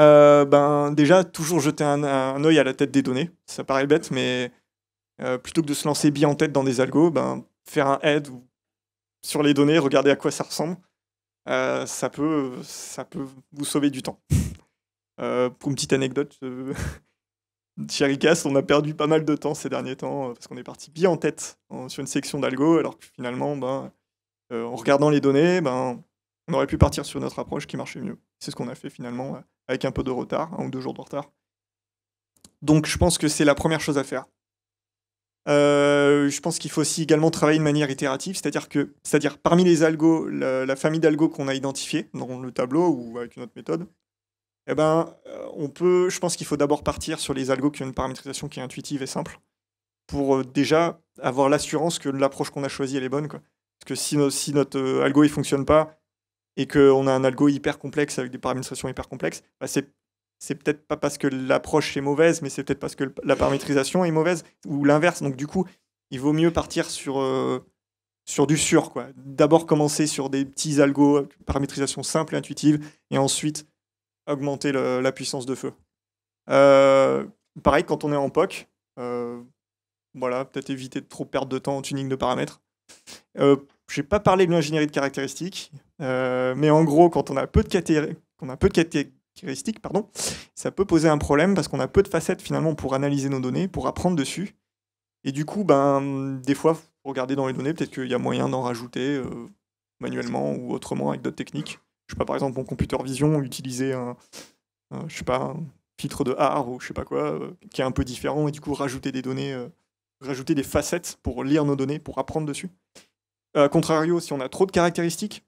Euh, ben, déjà, toujours jeter un, oeil œil à la tête des données. Ça paraît bête, mais euh, plutôt que de se lancer bien en tête dans des algos, ben, faire un head sur les données, regarder à quoi ça ressemble, euh, ça, peut, ça peut vous sauver du temps. pour une petite anecdote, Cast, on a perdu pas mal de temps ces derniers temps euh, parce qu'on est parti bien en tête sur une section d'algo, alors que finalement, ben, euh, en regardant les données, ben, on aurait pu partir sur notre approche qui marchait mieux. C'est ce qu'on a fait finalement euh, avec un peu de retard, un ou deux jours de retard. Donc je pense que c'est la première chose à faire. je pense qu'il faut aussi également travailler de manière itérative, c'est-à-dire que, c'est-à-dire parmi les algos, la, la famille d'algos qu'on a identifiée dans le tableau ou avec une autre méthode, eh ben, euh, on peut, je pense qu'il faut d'abord partir sur les algos qui ont une paramétrisation qui est intuitive et simple pour euh, déjà avoir l'assurance que l'approche qu'on a choisie est bonne. Quoi. Parce que si, notre euh, algo il fonctionne pas et qu'on a un algo hyper complexe avec des paramétrisations hyper complexes, bah, c'est peut-être pas parce que l'approche est mauvaise, mais c'est peut-être parce que la paramétrisation est mauvaise ou l'inverse. Donc du coup, il vaut mieux partir sur sur du sûr D'abord commencer sur des petits algos paramétrisation simple et intuitive et ensuite augmenter la puissance de feu. Euh, pareil, quand on est en POC, euh, voilà, peut-être éviter de trop perdre de temps en tuning de paramètres. Euh, je n'ai pas parlé de l'ingénierie de caractéristiques, euh, mais en gros, quand on a peu de, peu caractéristiques, pardon, ça peut poser un problème parce qu'on a peu de facettes finalement pour analyser nos données, pour apprendre dessus. Et du coup, ben, des fois, regardez regarder dans les données, peut-être qu'il y a moyen d'en rajouter manuellement ou autrement avec d'autres techniques je sais pas, par exemple, mon computer vision, utiliser un, je sais pas, filtre de art ou je sais pas quoi, euh, qui est un peu différent, et du coup rajouter des données, euh, rajouter des facettes pour lire nos données, pour apprendre dessus. A euh, contrario, si on a trop de caractéristiques,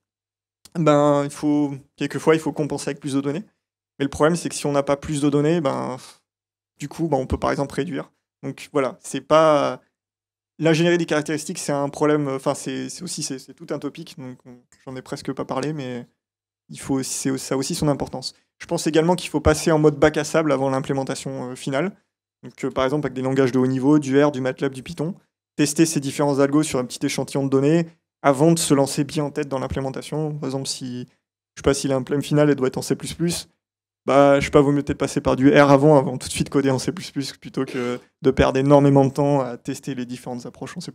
ben, il faut, quelquefois, il faut compenser avec plus de données. Mais le problème, c'est que si on n'a pas plus de données, ben, du coup, ben, on peut par exemple réduire. Donc voilà, c'est pas. L'ingénierie des caractéristiques, c'est un problème. Enfin, c'est aussi c'est tout un topic, donc j'en ai presque pas parlé, mais il faut, ça a aussi son importance. Je pense également qu'il faut passer en mode bac à sable avant l'implémentation euh, finale. Donc, euh, par exemple, avec des langages de haut niveau, du R, du MATLAB, du Python, tester ces différents algos sur un petit échantillon de données avant de se lancer bien en tête dans l'implémentation. Par exemple, si je sais pas si l'implème finale doit être en C++, bah je sais pas, vaut mieux peut-être passer par du R avant, avant tout de suite coder en C++ plutôt que de perdre énormément de temps à tester les différentes approches en C++.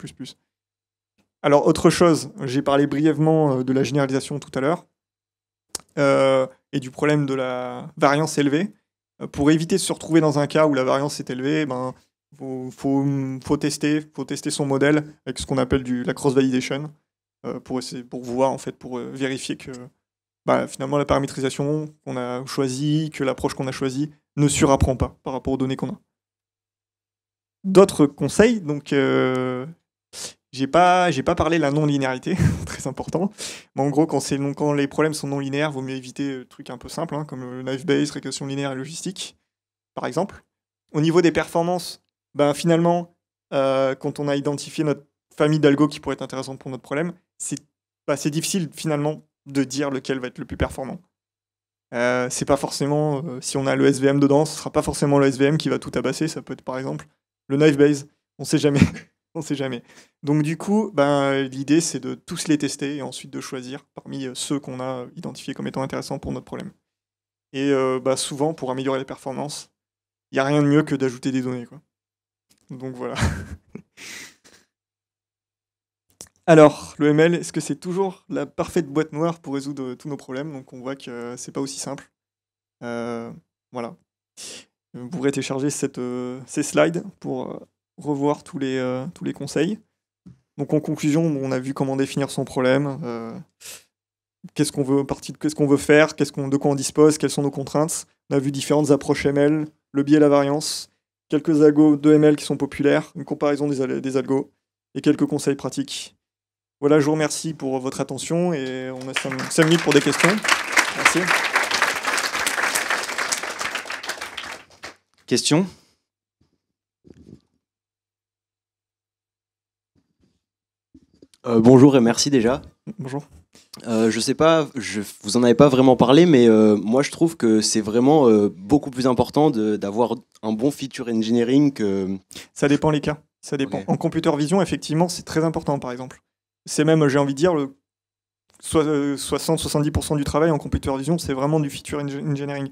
Alors autre chose, j'ai parlé brièvement euh, de la généralisation tout à l'heure. Euh, et du problème de la variance élevée. Euh, pour éviter de se retrouver dans un cas où la variance est élevée, ben, faut, tester, faut tester son modèle avec ce qu'on appelle du, la cross validation euh, pour pour voir en fait, pour vérifier que bah, finalement la paramétrisation qu'on a choisie, que l'approche qu'on a choisie ne surapprend pas par rapport aux données qu'on a. D'autres conseils, donc j'ai pas, j'ai pas parlé de la non-linéarité, très important. Mais en gros, quand, c'est, quand les problèmes sont non-linéaires, vaut mieux éviter des euh, trucs un peu simples, hein, comme euh, le knife-base, régression linéaire et logistique, par exemple. Au niveau des performances, ben finalement, euh, quand on a identifié notre famille d'algo qui pourrait être intéressante pour notre problème, c'est, ben, difficile finalement de dire lequel va être le plus performant. c'est pas forcément, si on a le SVM dedans, ce sera pas forcément le SVM qui va tout abasser, ça peut être par exemple le knife base, on sait jamais. on ne sait jamais. Donc du coup, ben, l'idée c'est de tous les tester et ensuite de choisir parmi euh, ceux qu'on a identifiés comme étant intéressants pour notre problème. Et euh, ben, souvent, pour améliorer la performance, il n'y a rien de mieux que d'ajouter des données. Quoi. Donc voilà. Alors, le ML, est-ce que c'est toujours la parfaite boîte noire pour résoudre euh, tous nos problèmes Donc on voit que c'est pas aussi simple. voilà. Vous pourrez télécharger cette, ces slides pour revoir tous les, euh, tous les conseils. Donc en conclusion, on a vu comment définir son problème, euh, qu'est-ce qu'on veut, qu'est-ce veut faire, qu'est-ce qu'on, de quoi on dispose, quelles sont nos contraintes. On a vu différentes approches ML, le biais et la variance, quelques algos de ML qui sont populaires, une comparaison des, des algos et quelques conseils pratiques. Voilà, je vous remercie pour votre attention et on a 5 minutes pour des questions. Merci. Questions Euh, bonjour et merci déjà. Bonjour. Euh, je sais pas, je, vous en avez pas vraiment parlé, mais euh, moi je trouve que c'est vraiment euh, beaucoup plus important d'avoir un bon feature engineering que. Ça dépend les cas. Ça dépend. En computer vision, effectivement, c'est très important par exemple. C'est même, j'ai envie de dire, le 60-70% du travail en computer vision, c'est vraiment du feature engineering.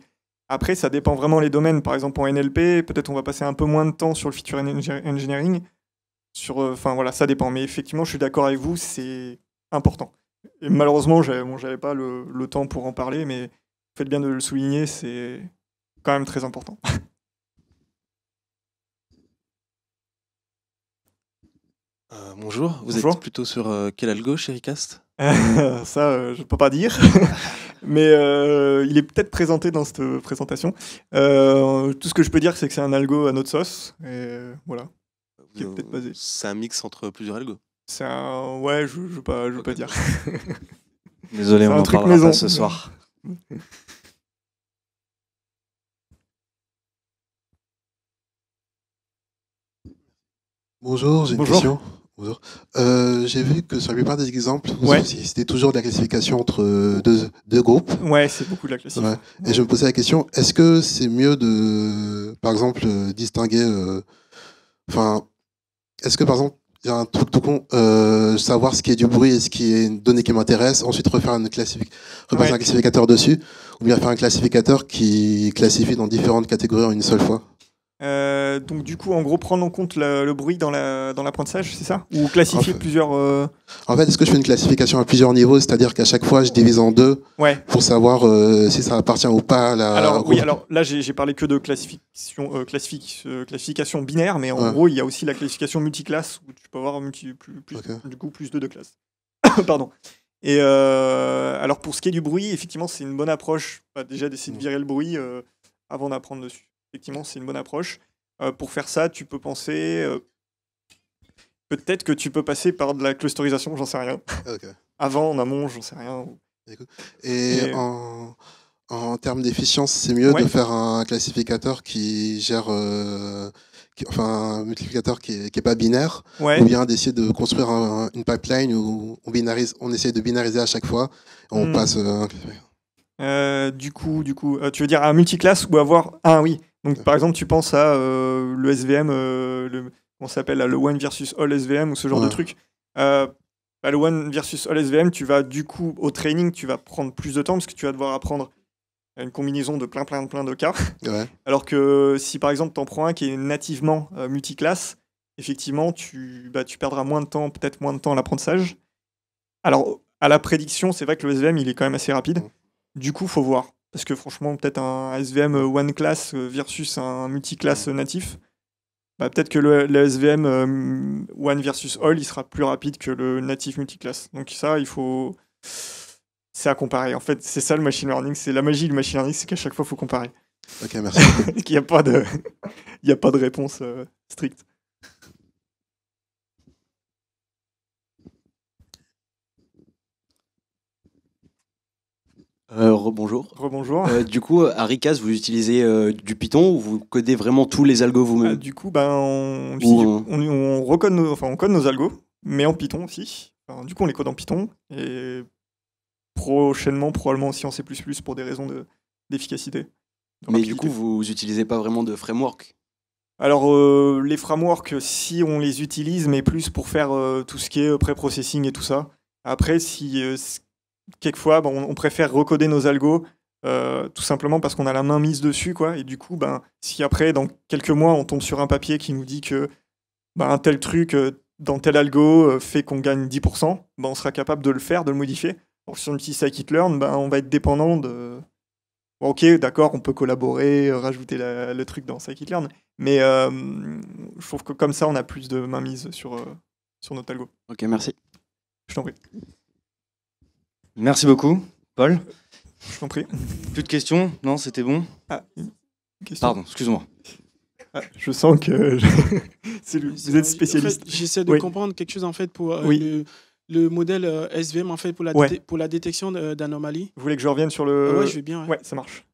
Après, ça dépend vraiment les domaines. Par exemple, en NLP, peut-être on va passer un peu moins de temps sur le feature engineering sur, euh, enfin voilà, ça dépend. Mais effectivement, je suis d'accord avec vous, c'est important. Et malheureusement, j'avais n'avais pas le, temps pour en parler, mais faites bien de le souligner, c'est quand même très important. Euh, bonjour, vous êtes plutôt sur quel algo chez Ça, euh, je peux pas dire, mais il est peut-être présenté dans cette présentation. tout ce que je peux dire, c'est que c'est un algo à notre sauce, et voilà. C'est un mix entre plusieurs algos. C'est Ouais, je, ne veux pas, je dire. Désolé, on en parlera pas ce soir. Bonjour, j'ai une question. Euh, j'ai vu que sur la plupart des exemples, c'était toujours de la classification entre deux, groupes. Ouais, c'est beaucoup de la classification. Et je me posais la question est-ce que c'est mieux de, par exemple, euh, distinguer, euh, enfin, est-ce que par exemple, il y a un truc tout con, euh, savoir ce qui est du bruit et ce qui est une donnée qui m'intéresse, ensuite refaire une un classificateur dessus, ou bien faire un classificateur qui classifie dans différentes catégories en une seule fois euh, donc du coup, en gros, prendre en compte le, bruit dans l'apprentissage, la, dans c'est ça Ou classifier plusieurs... Euh, en fait, est-ce que je fais une classification à plusieurs niveaux C'est-à-dire qu'à chaque fois, je divise en deux ouais. pour savoir euh, si ça appartient ou pas à la... Alors oui, alors là, j'ai parlé que de classification, classification binaire, mais en gros, il y a aussi la classification multiclasse, où tu peux avoir plus, du coup plus de deux classes. Pardon. Et alors pour ce qui est du bruit, effectivement, c'est une bonne approche, bah, déjà d'essayer de mm. virer le bruit avant d'apprendre dessus effectivement, c'est une bonne approche. Euh, pour faire ça, tu peux penser. Euh, peut-être que tu peux passer par de la clusterisation, j'en sais rien. Ah, Avant, en amont, j'en sais rien. Et euh, en, termes d'efficience, c'est mieux de faire un classificateur qui gère. enfin, un multiplicateur qui n'est pas binaire, ou bien d'essayer de construire une pipeline où on, binarise, on essaie de binariser à chaque fois, on hmm. passe. du coup, du coup tu veux dire un multiclasse ou avoir. Ah oui, donc, par exemple, tu penses à l'ESVM, euh, le SVM, euh, le, on s'appelle le One versus All SVM ou ce genre de truc. Euh, bah, le One versus All SVM, tu vas du coup au training, tu vas prendre plus de temps parce que tu vas devoir apprendre une combinaison de plein, plein, plein de cas. Alors que si par exemple, tu en prends un qui est nativement multiclasse, effectivement, tu, bah, tu perdras moins de temps, peut-être moins de temps à l'apprentissage. Alors, à la prédiction, c'est vrai que le SVM, il est quand même assez rapide. Du coup, faut voir. Parce que franchement, peut-être un SVM euh, one class euh, versus un multiclass euh, natif, bah, peut-être que le, SVM one versus all, il sera plus rapide que le natif multiclass. Donc ça, il faut... C'est à comparer. En fait, c'est ça le machine learning. C'est la magie du machine learning, c'est qu'à chaque fois, il faut comparer. Ok, merci. Il n'y a, pas de... a pas de réponse stricte. Euh, Rebonjour. Rebonjour. Euh, du coup, à euh, Ricas, vous utilisez euh, du Python ou vous codez vraiment tous les algos vous-même ah, Du coup, ben, on, enfin, on code nos algos, mais en Python aussi. du coup, on les code en Python et prochainement, probablement aussi en C++ pour des raisons d'efficacité. mais du coup, vous n'utilisez pas vraiment de framework alors, les frameworks, si on les utilise, mais plus pour faire tout ce qui est pré et tout ça. Après, si, quelquefois, bon, on préfère recoder nos algos euh, tout simplement parce qu'on a la main mise dessus, quoi. Et du coup, ben, si après, dans quelques mois, on tombe sur un papier qui nous dit que ben, un tel truc euh, dans tel algo euh, fait qu'on gagne 10%, ben, on sera capable de le faire, de le modifier. Alors, sur utilise scikit-learn, ben, on va être dépendant de. ok, d'accord, on peut collaborer, rajouter le truc dans scikit-learn, mais je trouve que comme ça, on a plus de main mise sur, sur notre algo. Ok, merci. Je t'en prie. Merci beaucoup, Paul. Je t'en prie. Plus de questions Non, c'était bon ah, Pardon, excuse-moi. Ah, je sens que vous êtes spécialiste. J'essaie de comprendre quelque chose en fait pour euh, le modèle euh, SVM en fait pour la, pour la détection d'anomalies. Vous voulez que je revienne sur le. Ah oui, je vais bien. Ouais, ça marche.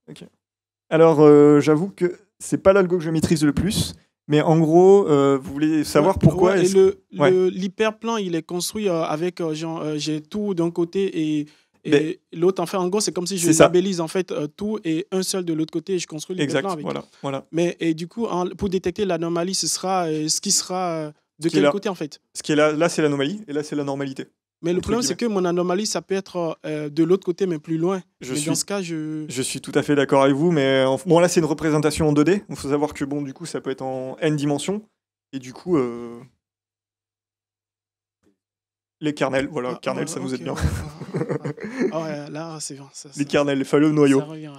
Alors, euh, j'avoue que c'est pas l'algo que je maîtrise le plus. Mais en gros, euh, vous voulez savoir pourquoi ouais, que L'hyperplan, il est construit euh, avec euh, j'ai tout d'un côté et, l'autre. En fait, en gros, c'est comme si je labellise en fait tout et un seul de l'autre côté et je construis l'hyperplan avec. Voilà, voilà. Mais et du coup, pour détecter l'anomalie, ce sera ce qui sera de quel côté en fait. Ce qui est là, là c'est l'anomalie et là c'est la normalité. Mais le problème, c'est que mon anomalie, ça peut être euh, de l'autre côté, mais plus loin. Je suis, ce cas, je... suis tout à fait d'accord avec vous, mais bon, là, c'est une représentation en 2D. Il faut savoir que, bon, du coup, ça peut être en n dimensions. Et du coup, euh, les kernels, voilà, ah, kernels, ça ah, nous aide bien. là, c'est les kernels, les noyau. le noyau.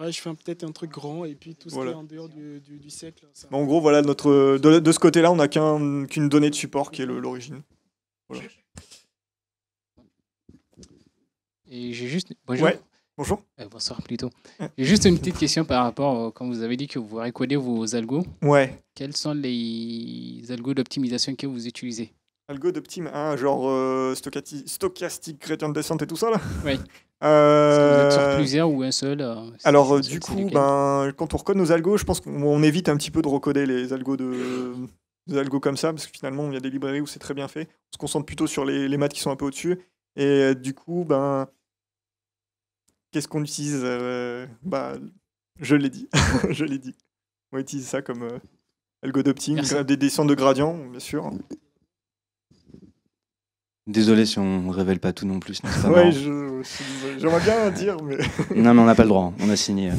Ouais, je fais peut-être un truc grand et puis tout ce qui est en dehors du, du, cercle. En gros, voilà, notre, de, ce côté-là, on n'a qu'une donnée de support qui est l'origine. Et j'ai juste. Bonjour. Bonjour. Euh, bonsoir plutôt. J'ai juste une petite question par rapport, à quand vous avez dit que vous recodez vos algos. Ouais. Quels sont les algos d'optimisation que vous utilisez Algo d'optim, hein, genre euh, stochastique, gradient descent et tout ça là Oui. Euh, vous êtes sur plusieurs ou un seul Alors du coup, ben, quand on recode nos algos, je pense qu'on évite un petit peu de recoder les algos de, des algos comme ça, parce que finalement, il y a des librairies où c'est très bien fait. On se concentre plutôt sur les, maths qui sont un peu au-dessus. Et euh, du coup, ben, qu'est-ce qu'on utilise euh, bah, Je l'ai dit. je l'ai dit. On utilise ça comme euh, algo d'opting, des descentes de gradient, bien sûr. Désolé si on révèle pas tout non plus. Oui, j'aimerais bien dire, mais. non, mais on n'a pas le droit. On a signé.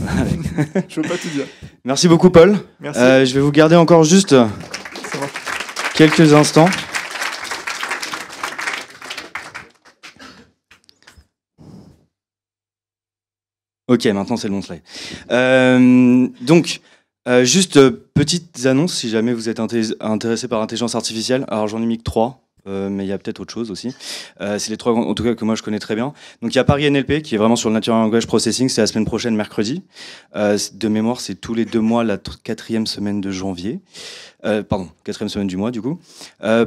je veux pas tout dire. Merci beaucoup, Paul. Merci. je vais vous garder encore juste quelques instants. Ok, maintenant c'est le long slide. Euh, donc, euh, juste euh, petite petites annonces si jamais vous êtes intéressé par l'intelligence artificielle. Alors j'en ai mis que trois, euh, mais il y a peut-être autre chose aussi. Euh, c'est les trois, en tout cas, que moi je connais très bien. Donc il y a Paris NLP, qui est vraiment sur le Natural Language Processing, c'est la semaine prochaine, mercredi. Euh, de mémoire, c'est tous les deux mois, la quatrième semaine de janvier. pardon, quatrième semaine du mois, du coup.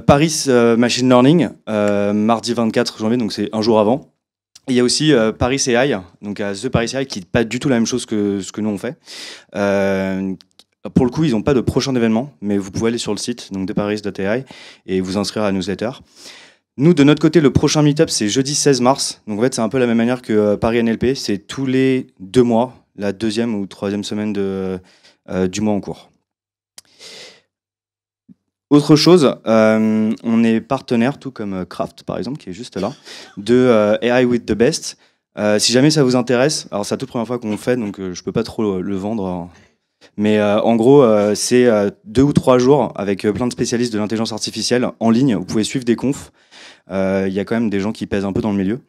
Paris Machine Learning, mardi 24 janvier, donc c'est un jour avant. Il y a aussi Paris AI, donc à The Paris AI, qui n'est pas du tout la même chose que ce que nous on fait, euh, pour le coup, ils n'ont pas de prochain événement, mais vous pouvez aller sur le site donc de paris.ai et vous inscrire à la newsletter. Nous, de notre côté, le prochain meet-up, c'est jeudi 16 mars. Donc en fait, c'est un peu la même manière que euh, Paris NLP. C'est tous les deux mois, la deuxième ou troisième semaine euh, du mois en cours. Autre chose, euh, on est partenaire, tout comme Kraft par exemple, qui est juste là, de AI with the Best. si jamais ça vous intéresse, alors c'est la toute première fois qu'on le fait, donc je ne peux pas trop le vendre hein. Mais euh, en gros, euh, c'est euh, deux ou trois jours avec plein de spécialistes de l'intelligence artificielle en ligne. Vous pouvez suivre des confs. Il y a quand même des gens qui pèsent un peu dans le milieu.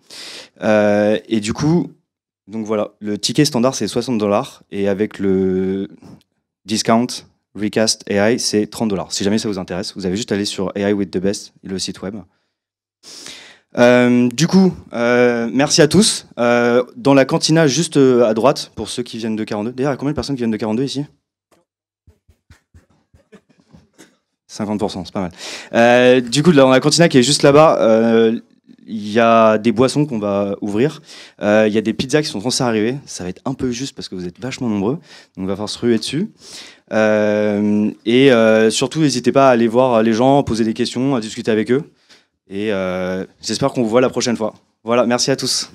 et du coup, donc voilà, le ticket standard c'est 60 dollars et avec le discount Recast AI c'est 30 dollars. Si jamais ça vous intéresse, vous avez juste à aller sur AI with the best, le site web. Euh, du coup, euh, merci à tous. Euh, dans la cantina juste à droite, pour ceux qui viennent de 42. D'ailleurs, il y a combien de personnes qui viennent de 42 ici 50%, c'est pas mal. du coup, dans la cantina qui est juste là-bas, il y a des boissons qu'on va ouvrir. Il y a des pizzas qui sont censées arriver. Ça va être un peu juste parce que vous êtes vachement nombreux. Donc, on va falloir se ruer dessus. et surtout, n'hésitez pas à aller voir les gens, poser des questions, à discuter avec eux. Et euh, j'espère qu'on vous voit la prochaine fois. Voilà, merci à tous.